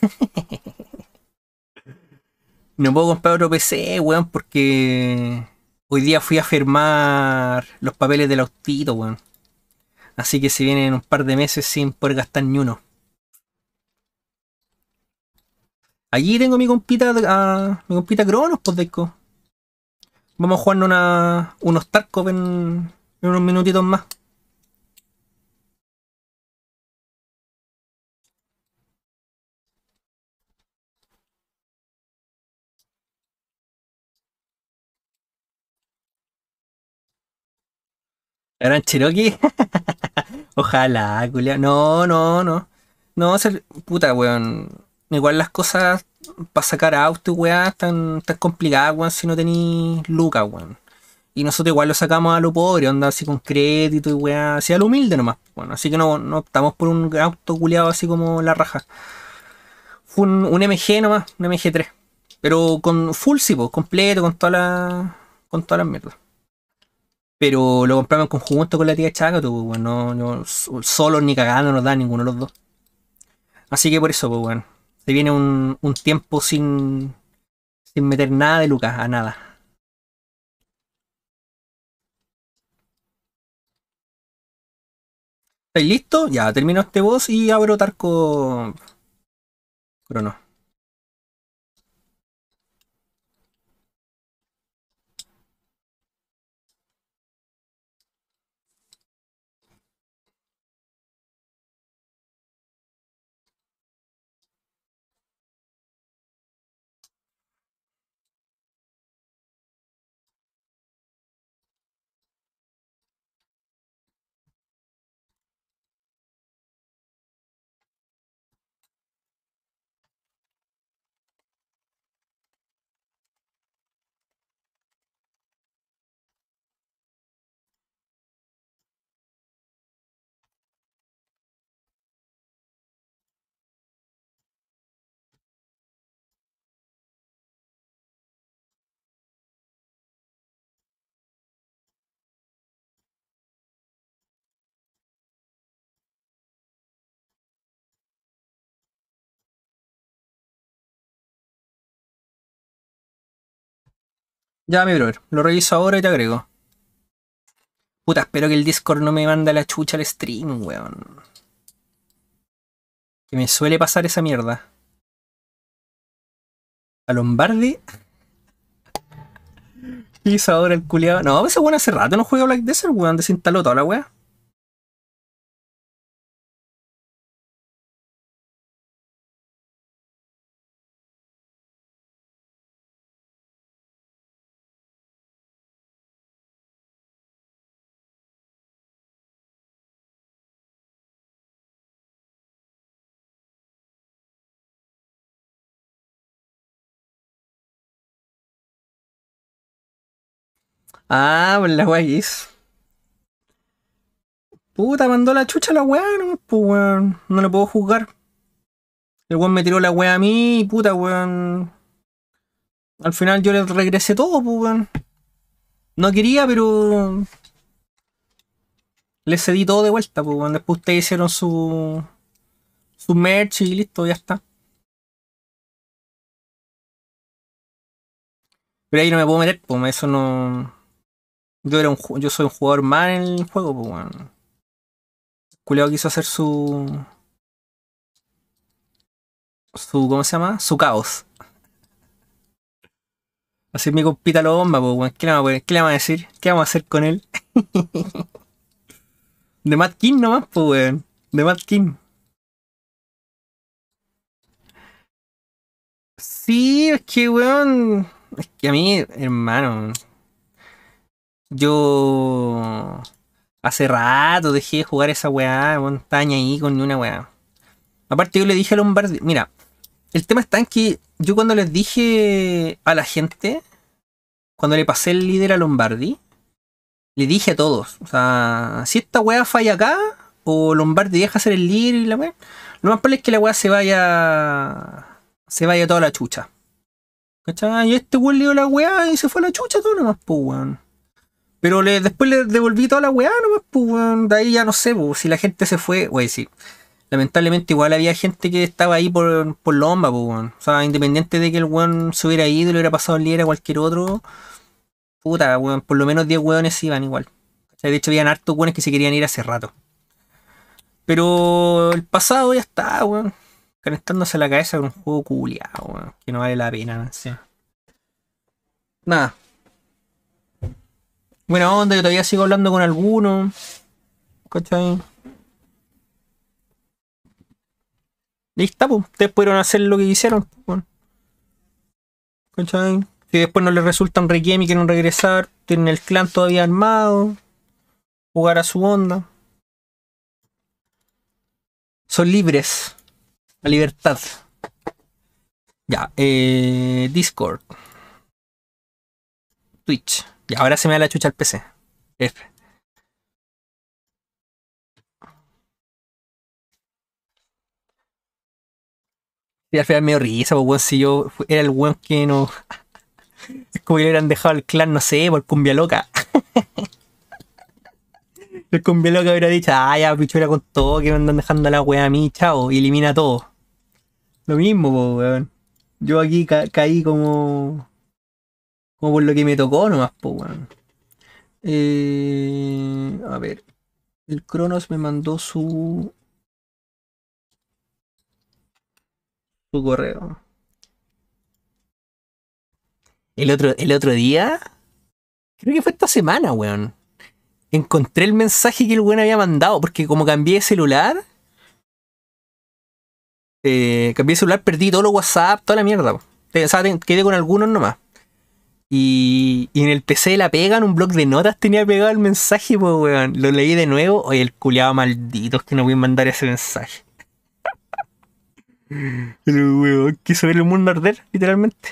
no puedo comprar otro PC, weón, porque Hoy día fui a firmar los papeles del autito, weón. Así que se vienen un par de meses sin poder gastar ni uno. Allí tengo mi compita, mi compita Cronos, pues Deco. Vamos a jugarnos una, unos Tarkov en unos minutitos más. ¿Eran Cherokee? Ojalá, culia. No, no, no. No, ser, puta, weón. Igual las cosas para sacar auto, weón, están tan complicadas, weón, si no tenéis lucas, weón. Y nosotros igual lo sacamos a lo pobre, onda así con crédito y weá, así a lo humilde nomás. Bueno, así que no, no optamos por un auto culiado así como la raja. Fue un, MG nomás, un MG3. Pero con full completo, con toda la. con todas las mierdas. Pero lo compramos en conjunto con la tía Chaca, tú, bueno, pues, solos ni cagando nos da ninguno de los dos. Así que por eso, pues, bueno, se viene un, tiempo sin, sin meter nada de Lucas, a nada. ¿Estáis listo? Ya, termino este boss y abro Tarco no Ya, mi brother, lo reviso ahora y te agrego. Puta, espero que el Discord no me manda la chucha al stream, weón. Que me suele pasar esa mierda. ¿A Lombardi? Y ahora el culiado? No, ese weón hace rato no juega Black Desert, weón. Desinstaló toda la weá. Ah, pues la weá que Puta, mandó la chucha la weá, no, pues weón. No lo puedo juzgar. El weón me tiró la weá a mí puta, weón. Al final yo le regresé todo, pues weón. No quería, pero. Le cedí todo de vuelta, pues Después ustedes hicieron su. su merch y listo, ya está. Pero ahí no me puedo meter, pues eso no. Yo, era un, yo soy un jugador mal en el juego, pues, bueno. Culeo quiso hacer su. ¿Cómo se llama? Su caos. Así mi compita lo bomba, pues, bueno. ¿Qué le, vamos a ¿Qué a decir? ¿Qué vamos a hacer con él? De Mad King nomás, pues, weón. De Mad King. Sí, es que, weón. Es que a mí, hermano. Yo hace rato dejé de jugar esa weá, montaña ahí con ni una weá. Aparte yo le dije a Lombardi, mira, el tema está en que yo cuando les dije a la gente, cuando le pasé el líder a Lombardi, le dije a todos, o sea, si esta weá falla acá, o Lombardi deja ser el líder y la weá, lo más probable es que la weá se vaya, se vaya toda la chucha. ¿Cachai? Y este weón le dio la weá y se fue a la chucha todo nomás, pues weón. Pero después le devolví toda la weá, no pues, de ahí ya no sé, pues, si la gente se fue, wey, sí. Lamentablemente igual había gente que estaba ahí por, por lomba, pues, weón. O sea, independiente de que el weón se hubiera ido y le hubiera pasado el líder a cualquier otro, puta, weón, por lo menos 10 weones iban igual. de hecho, habían hartos weones que se querían ir hace rato. Pero el pasado ya está, weón. Conectándose la cabeza con un juego culiado, weón. Que no vale la pena, no Nada, Buena onda, yo todavía sigo hablando con alguno. ¿Cachai? Listo, pues. Ustedes pudieron hacer lo que hicieron. ¿Cachai? Si después no les resulta un requiem y quieren regresar, tienen el clan todavía armado. Jugar a su onda. Son libres. La libertad. Ya, eh, Discord. Twitch. Y ahora se me da la chucha al PC. F. Y al final me dio risa, pues, si yo era el weón que no. Es como le hubieran dejado al clan, no sé, por cumbia loca. el cumbia loca hubiera dicho, Ay, ah, ya, con todo, que me andan dejando la weá a mí, chao, elimina todo. Lo mismo, pues, weón. Yo aquí caí como. Como por lo que me tocó nomás, po, weón. Eh, a ver. El Cronos me mandó su. su correo. El otro, el otro día. Creo que fue esta semana, weón. Encontré el mensaje que el weón había mandado. Porque como cambié de celular. Eh, cambié de celular, perdí todo lo WhatsApp, toda la mierda. Eh, o sea, quedé con algunos nomás. Y, en el PC la pegan, un blog de notas, tenía pegado el mensaje, pues, weón. Lo leí de nuevo. Oye, el culiado maldito es que no voy a mandar ese mensaje. El weón, quiso ver el mundo arder, literalmente.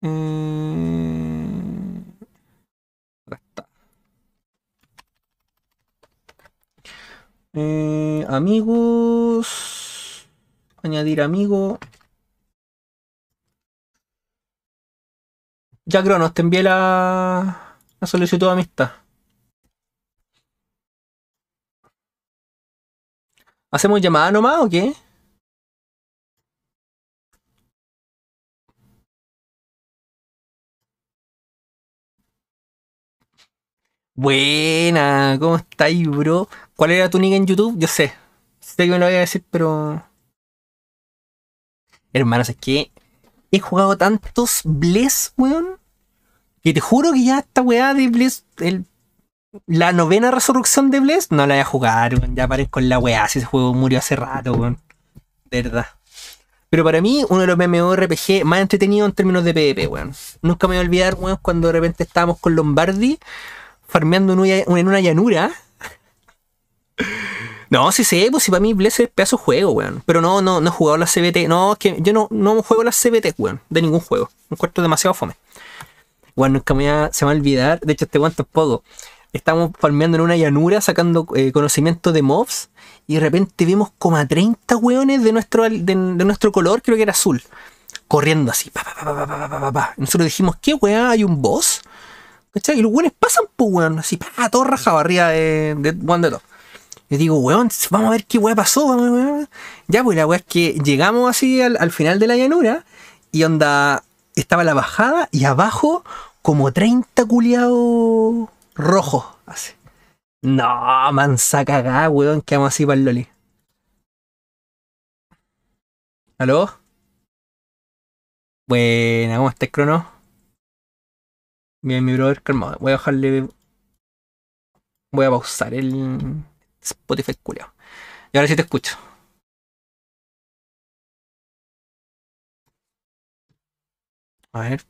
Mm. está. Eh, amigos. Añadir amigo. Ya Cronos, te envié la, solicitud de amistad. ¿Hacemos llamada nomás o qué? Buena, ¿cómo estáis, bro? ¿Cuál era tu nick en YouTube? Yo sé. Sé que me lo voy a decir, pero. Hermanos, es que he jugado tantos Bless, weón que te juro que ya esta weá de Bless, la novena resurrección de Bless, no la voy a jugar, weón. Ya parezco con la weá si ese juego murió hace rato, weón. De verdad. Pero para mí, uno de los MMORPG más entretenidos en términos de PvP, weón. Nunca me voy a olvidar, weón, cuando de repente estábamos con Lombardi farmeando en una llanura. No, sí sé, pues si para mí Bless es pedazo juego, weón. Pero no, no, no he jugado la CBT. No, es que yo no, no juego la CBT, weón. De ningún juego. Un cuarto demasiado fome. Bueno, nunca me se me va a olvidar. De hecho, este guante es poco. Estamos palmeando en una llanura sacando eh, conocimiento de mobs y de repente vimos como a 30 hueones de nuestro, de, nuestro color, creo que era azul, corriendo así. Nosotros dijimos, ¿qué weá? ¿Hay un boss? ¿Cachai? Y los hueones pasan, pues weón, así, pa, todo rajado arriba de, de, de Yo digo, weón, vamos a ver qué weá pasó. Ya, pues la hueá es que llegamos así al, al final de la llanura y onda, estaba la bajada y abajo como 30 culiados rojos. Así. No, mansa cagada, weón, quedamos así para el Loli. ¿Aló? Buena, ¿cómo el Crono? Bien, mi brother, calmado. Voy a bajarle. Voy a pausar el Spotify culiao. Y ahora sí te escucho. A ver.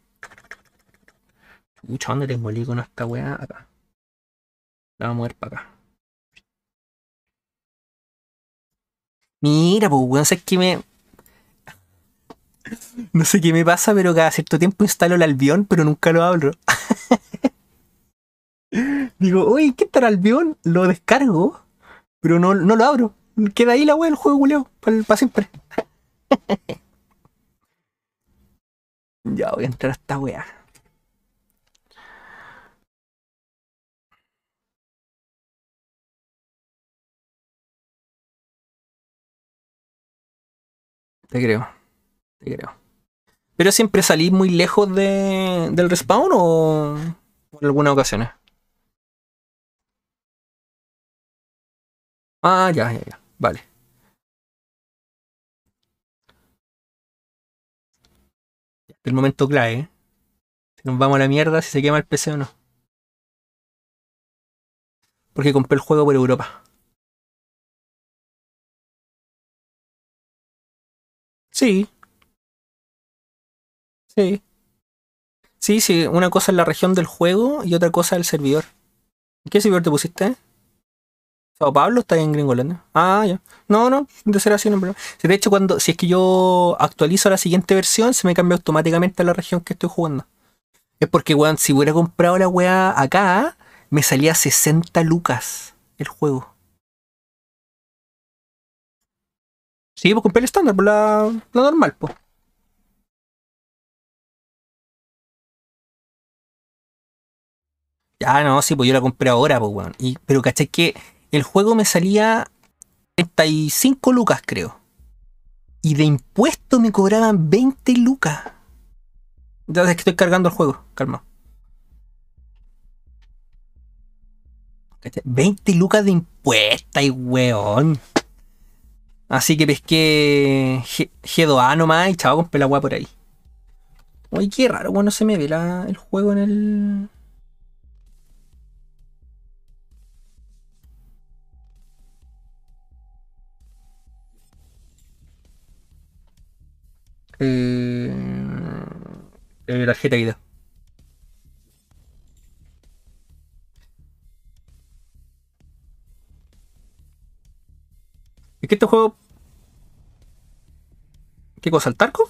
Mucho ¿dónde tengo el icono esta weá? Acá. La vamos a mover para acá. Mira, pues weón, sé que me. No sé qué me pasa, pero cada cierto tiempo instalo el albión, pero nunca lo abro. Digo, uy, ¿qué tal albión? Lo descargo, pero no, no lo abro. Queda ahí la weá el juego, culeo, para siempre. Ya voy a entrar a esta wea. Te creo. Te creo. ¿Pero siempre salí muy lejos de, del respawn o en algunas ocasiones? Ah, ya, ya, ya. Vale. del momento clave. Si nos vamos a la mierda, si se quema el PC o no. Porque compré el juego por Europa. Sí. Sí. Sí, sí, una cosa es la región del juego y otra cosa el servidor. ¿Qué servidor te pusiste? Pablo está en Gringolandia. Ah, ya. No, no, de ser así no problema. De hecho, cuando, si es que yo actualizo la siguiente versión, se me cambia automáticamente a la región que estoy jugando. Es porque, weón, si hubiera comprado la weá acá, me salía 60 lucas el juego. Sí, pues compré el estándar, por la, normal, pues. Ah, no, sí, pues yo la compré ahora, pues, weón. Y, pero caché que el juego me salía 35 lucas, creo. Y de impuesto me cobraban 20 lucas. Ya que estoy cargando el juego, calma. 20 lucas de impuesta y weón. Así que pesqué G2A nomás y chaval, con pelagua por ahí. Uy qué raro, bueno, se me ve el juego en el. Eh, el la tarjeta qué este juego? ¿Qué cosa? ¿El Tarkov?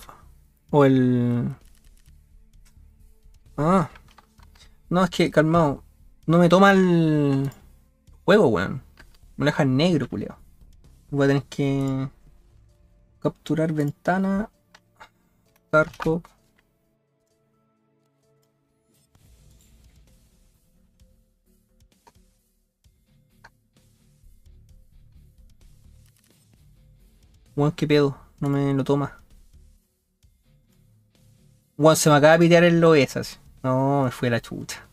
¿O el...? Ah. No, es que, calmado. No me toma el juego, weón. Me deja en negro, culiao. Voy a tener que capturar ventana arco qué pedo, no me lo toma. se me acaba de pitear el OBS No, me fue la chuta.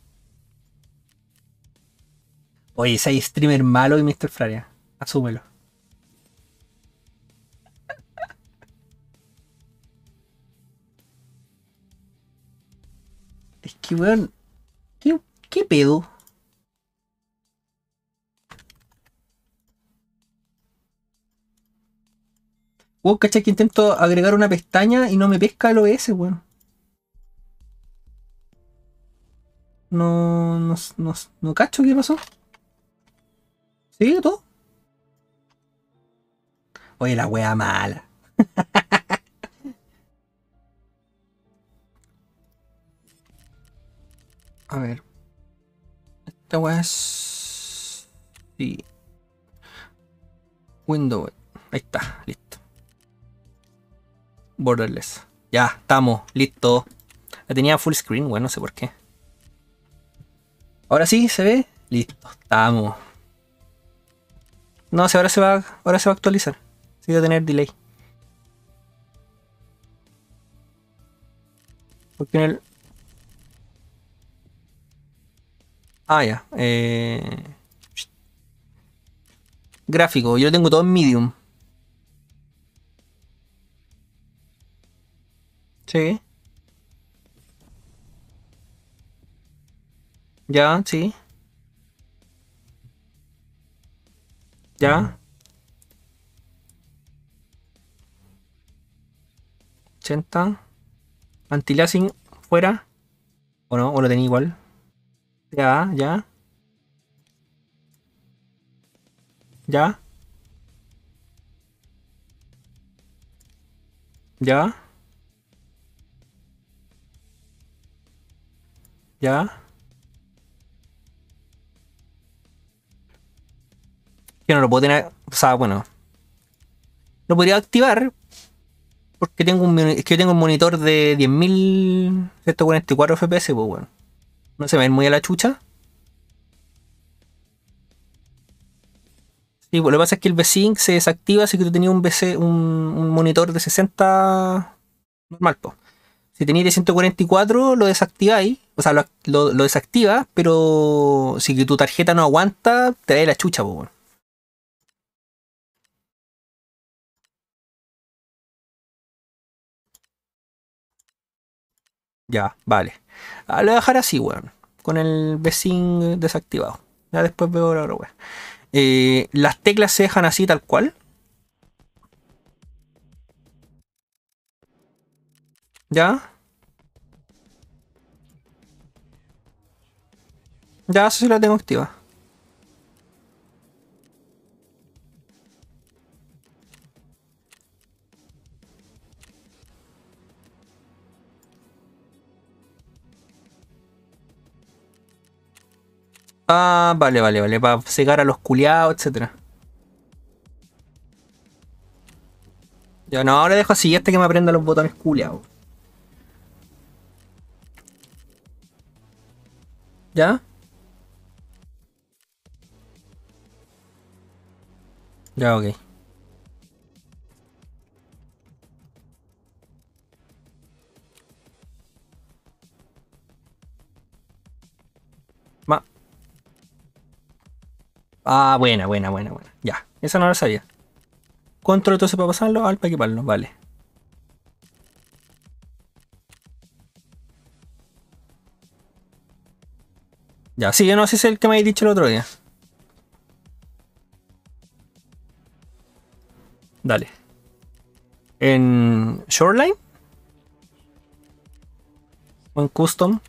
Oye, ese hay streamer malo y Mr. Fraria. Asúmelo. que ¿Qué, pedo? ¿cachai? Que intento agregar una pestaña y no me pesca el ese weón. No, no, no, no cacho qué pasó. ¿Sigue todo? Oye, la wea mala. A ver. Esta weá Sí. Windows. Ahí está, listo. Borderless. Ya, estamos, listo. La tenía full screen, bueno, no sé por qué. Ahora sí, se ve. Listo, estamos. No, sé. ahora se va, ahora se va a actualizar. Si va a tener delay. Porque el Ah, ya. Eh... Gráfico. Yo lo tengo todo en medium. Sí. Ya, sí. Ya. 80. anti fuera. ¿O no? ¿O lo tenía igual? Ya, ya. Ya. Ya. Ya. Que no lo puedo tener. O sea, bueno. Lo podría activar. Porque tengo un, es que yo tengo un monitor de 144 FPS, pues bueno. ¿No se ven muy a la chucha? Sí, pues, lo que pasa es que el V-Sync se desactiva si tú tenías un, un, monitor de 60 normal. Po. Si tenías de 144 lo desactiváis, o sea, lo, lo, desactivas, pero si tu tarjeta no aguanta, te da la chucha. pues Ya, vale. Ah, lo voy a dejar así, weón. Con el vecino desactivado. Ya después veo la weón. Eh, las teclas se dejan así tal cual. ¿Ya? Ya, eso sí la tengo activa. Ah, vale, vale, vale. Para cegar a los culeados, etcétera. Yo no, ahora dejo así este que me aprenda los botones culeados ¿Ya? Ya, ok. Ah, buena, buena, buena, buena. Ya, esa no la sabía. Control entonces para pasarlo, al para equiparlo, vale. Ya, sí, yo no sé si es el que me habéis dicho el otro día. Dale. ¿En Shoreline? ¿O en Custom?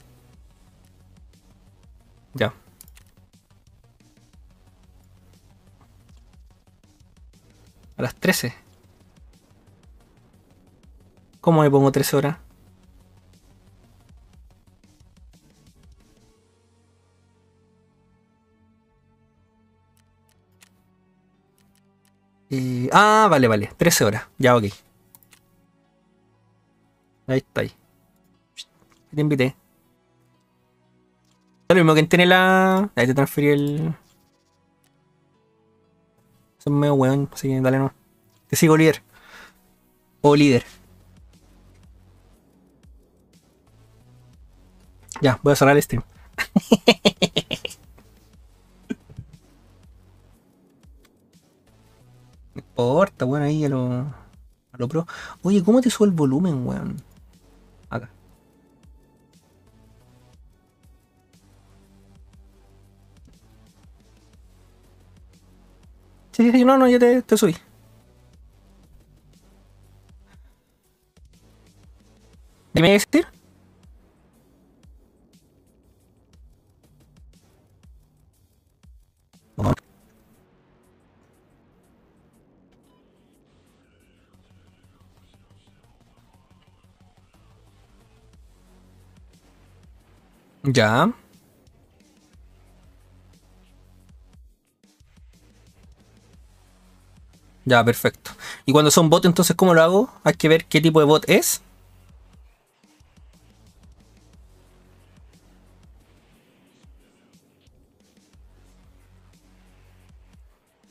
Ya. A las 13. ¿Cómo me pongo 13 horas? Y... Ah, vale, vale. 13 horas. Ya, ok. Ahí está. Ahí. Te invité. Lo mismo que tiene la... Ahí te transferí el me medio weón, así que dale no. Te sigo líder. O líder. Ya, voy a cerrar el stream. no importa, weón, ahí a lo, a lo pro. Oye, ¿cómo te sube el volumen, weón? Sí, sí, no, no, yo te, te subí. ¿Qué me decir? Ya. Ya, perfecto. Y cuando son bots, entonces, ¿cómo lo hago? Hay que ver qué tipo de bot es.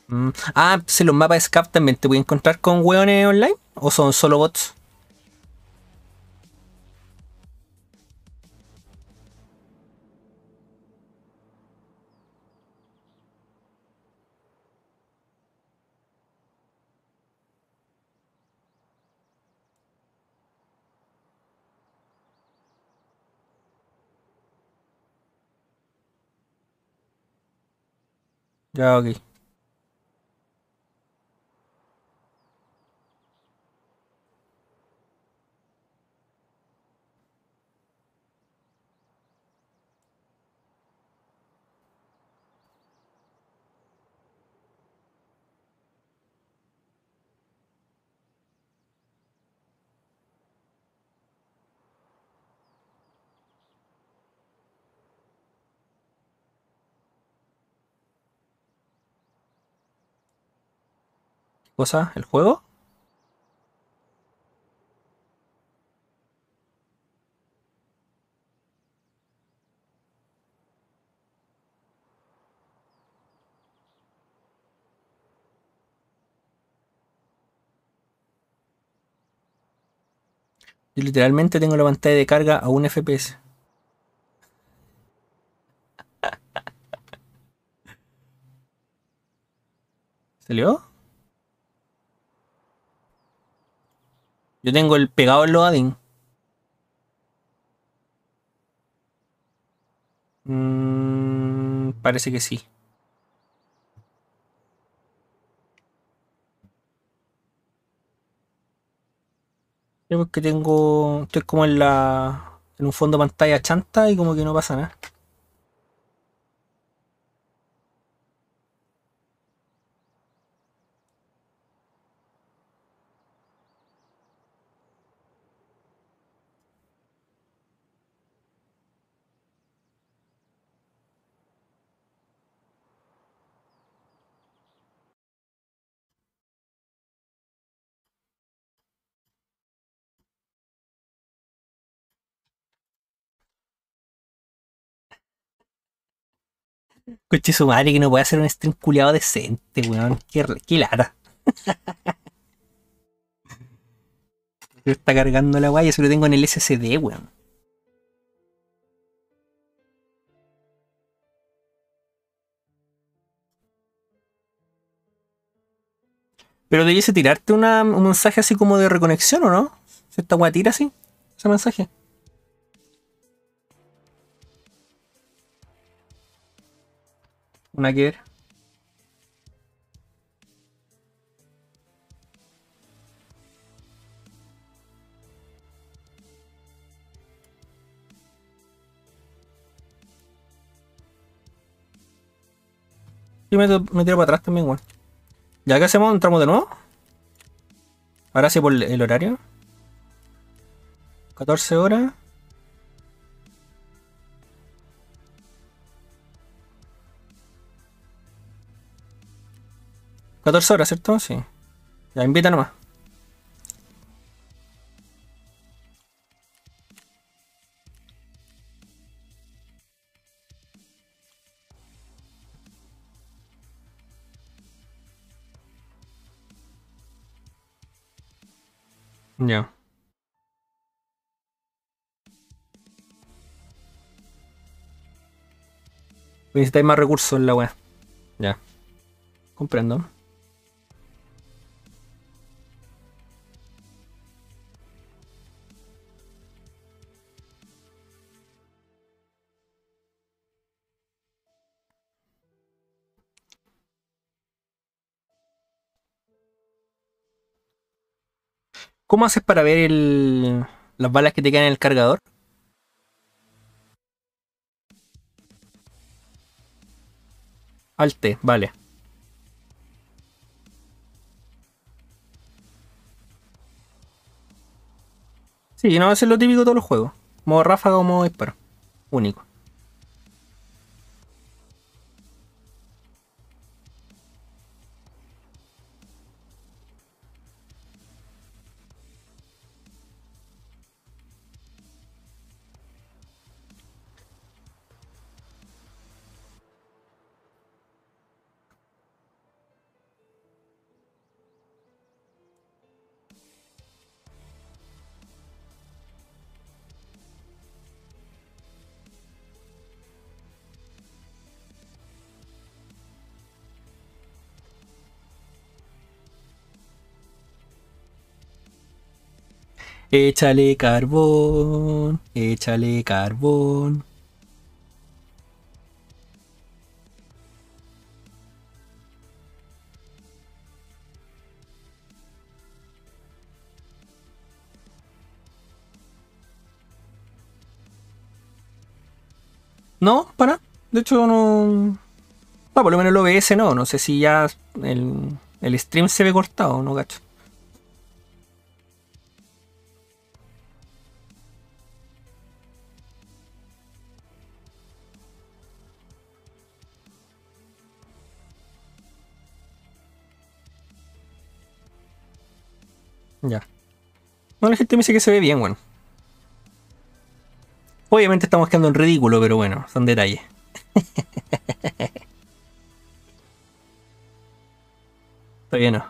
Mm. Ah, si los mapas de SCAP también te voy a encontrar con hueones online o son solo bots. Ja, okay. cosa? ¿El juego? Yo literalmente tengo la pantalla de carga a un FPS. ¿Salió? Yo tengo el pegado en loading. Mmm... parece que sí. Creo que tengo. Estoy como en la. en un fondo pantalla chanta y como que no pasa nada. Coche su madre que no puede hacer un stream culiado decente, weón. Qué, qué está cargando la guaya, se lo tengo en el SSD, weón. Pero debiese tirarte un mensaje así como de reconexión, ¿o no? ¿Se esta guay tira así? Ese mensaje. Una que ver. Y me, me tiro para atrás también, weón. ¿Ya qué hacemos? ¿Entramos de nuevo? Ahora sí por el horario. 14 horas. 14 horas, ¿cierto? Sí. Ya, invita nomás. Ya. Necesitáis más recursos en la web. Ya. Comprendo. ¿Cómo haces para ver las balas que te quedan en el cargador? Alte, vale. Sí, no, eso es lo típico de todos los juegos. Modo ráfaga o modo disparo. Único. Échale carbón, échale carbón. No, para. De hecho, no. No, por lo menos el OBS no. No sé si ya el, el stream se ve cortado, no gacho. Ya. no la gente me dice que se ve bien, bueno. Obviamente estamos quedando en ridículo, pero bueno, son detalles. Todavía no.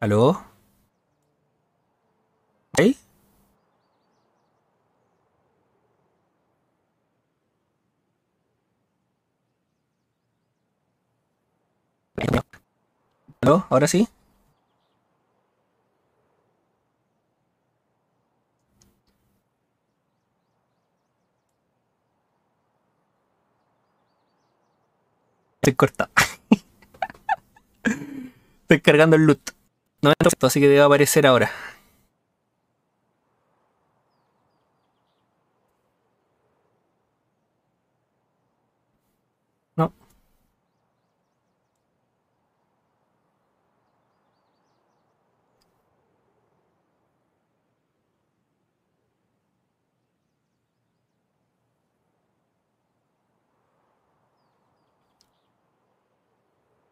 ¿Aló? ¿Ahora sí? Estoy corta. Estoy cargando el loot. No me así que debe aparecer ahora.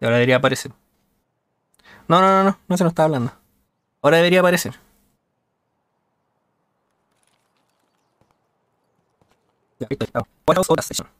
Y ahora debería aparecer. No, no, no, no, no se nos está hablando. Ahora debería aparecer. Ya, ahí está.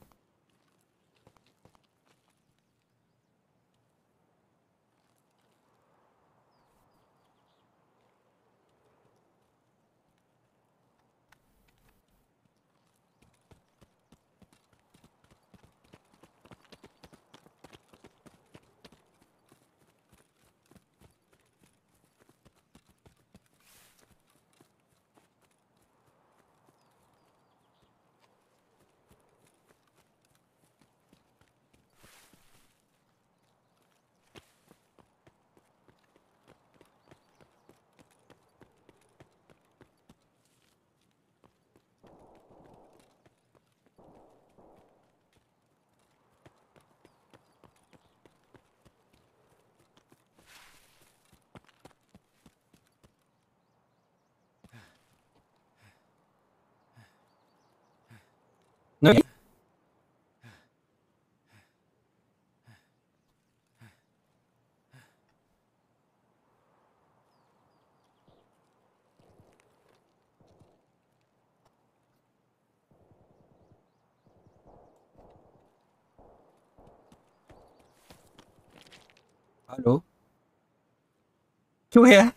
¿Qué wea?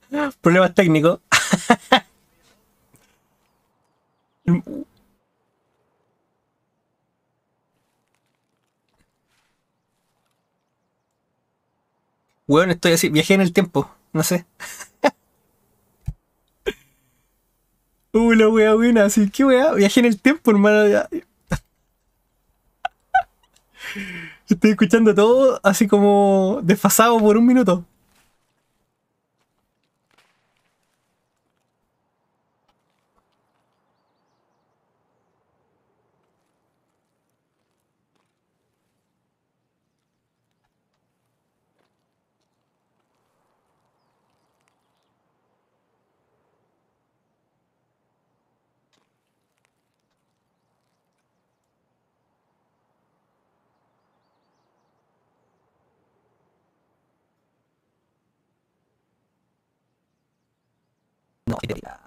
Problemas técnicos. Weón, estoy así, viajé en el tiempo, no sé. Uy, uh, la wea buena, así que wea, viajé en el tiempo, hermano. Estoy escuchando todo así como desfasado por un minuto. いや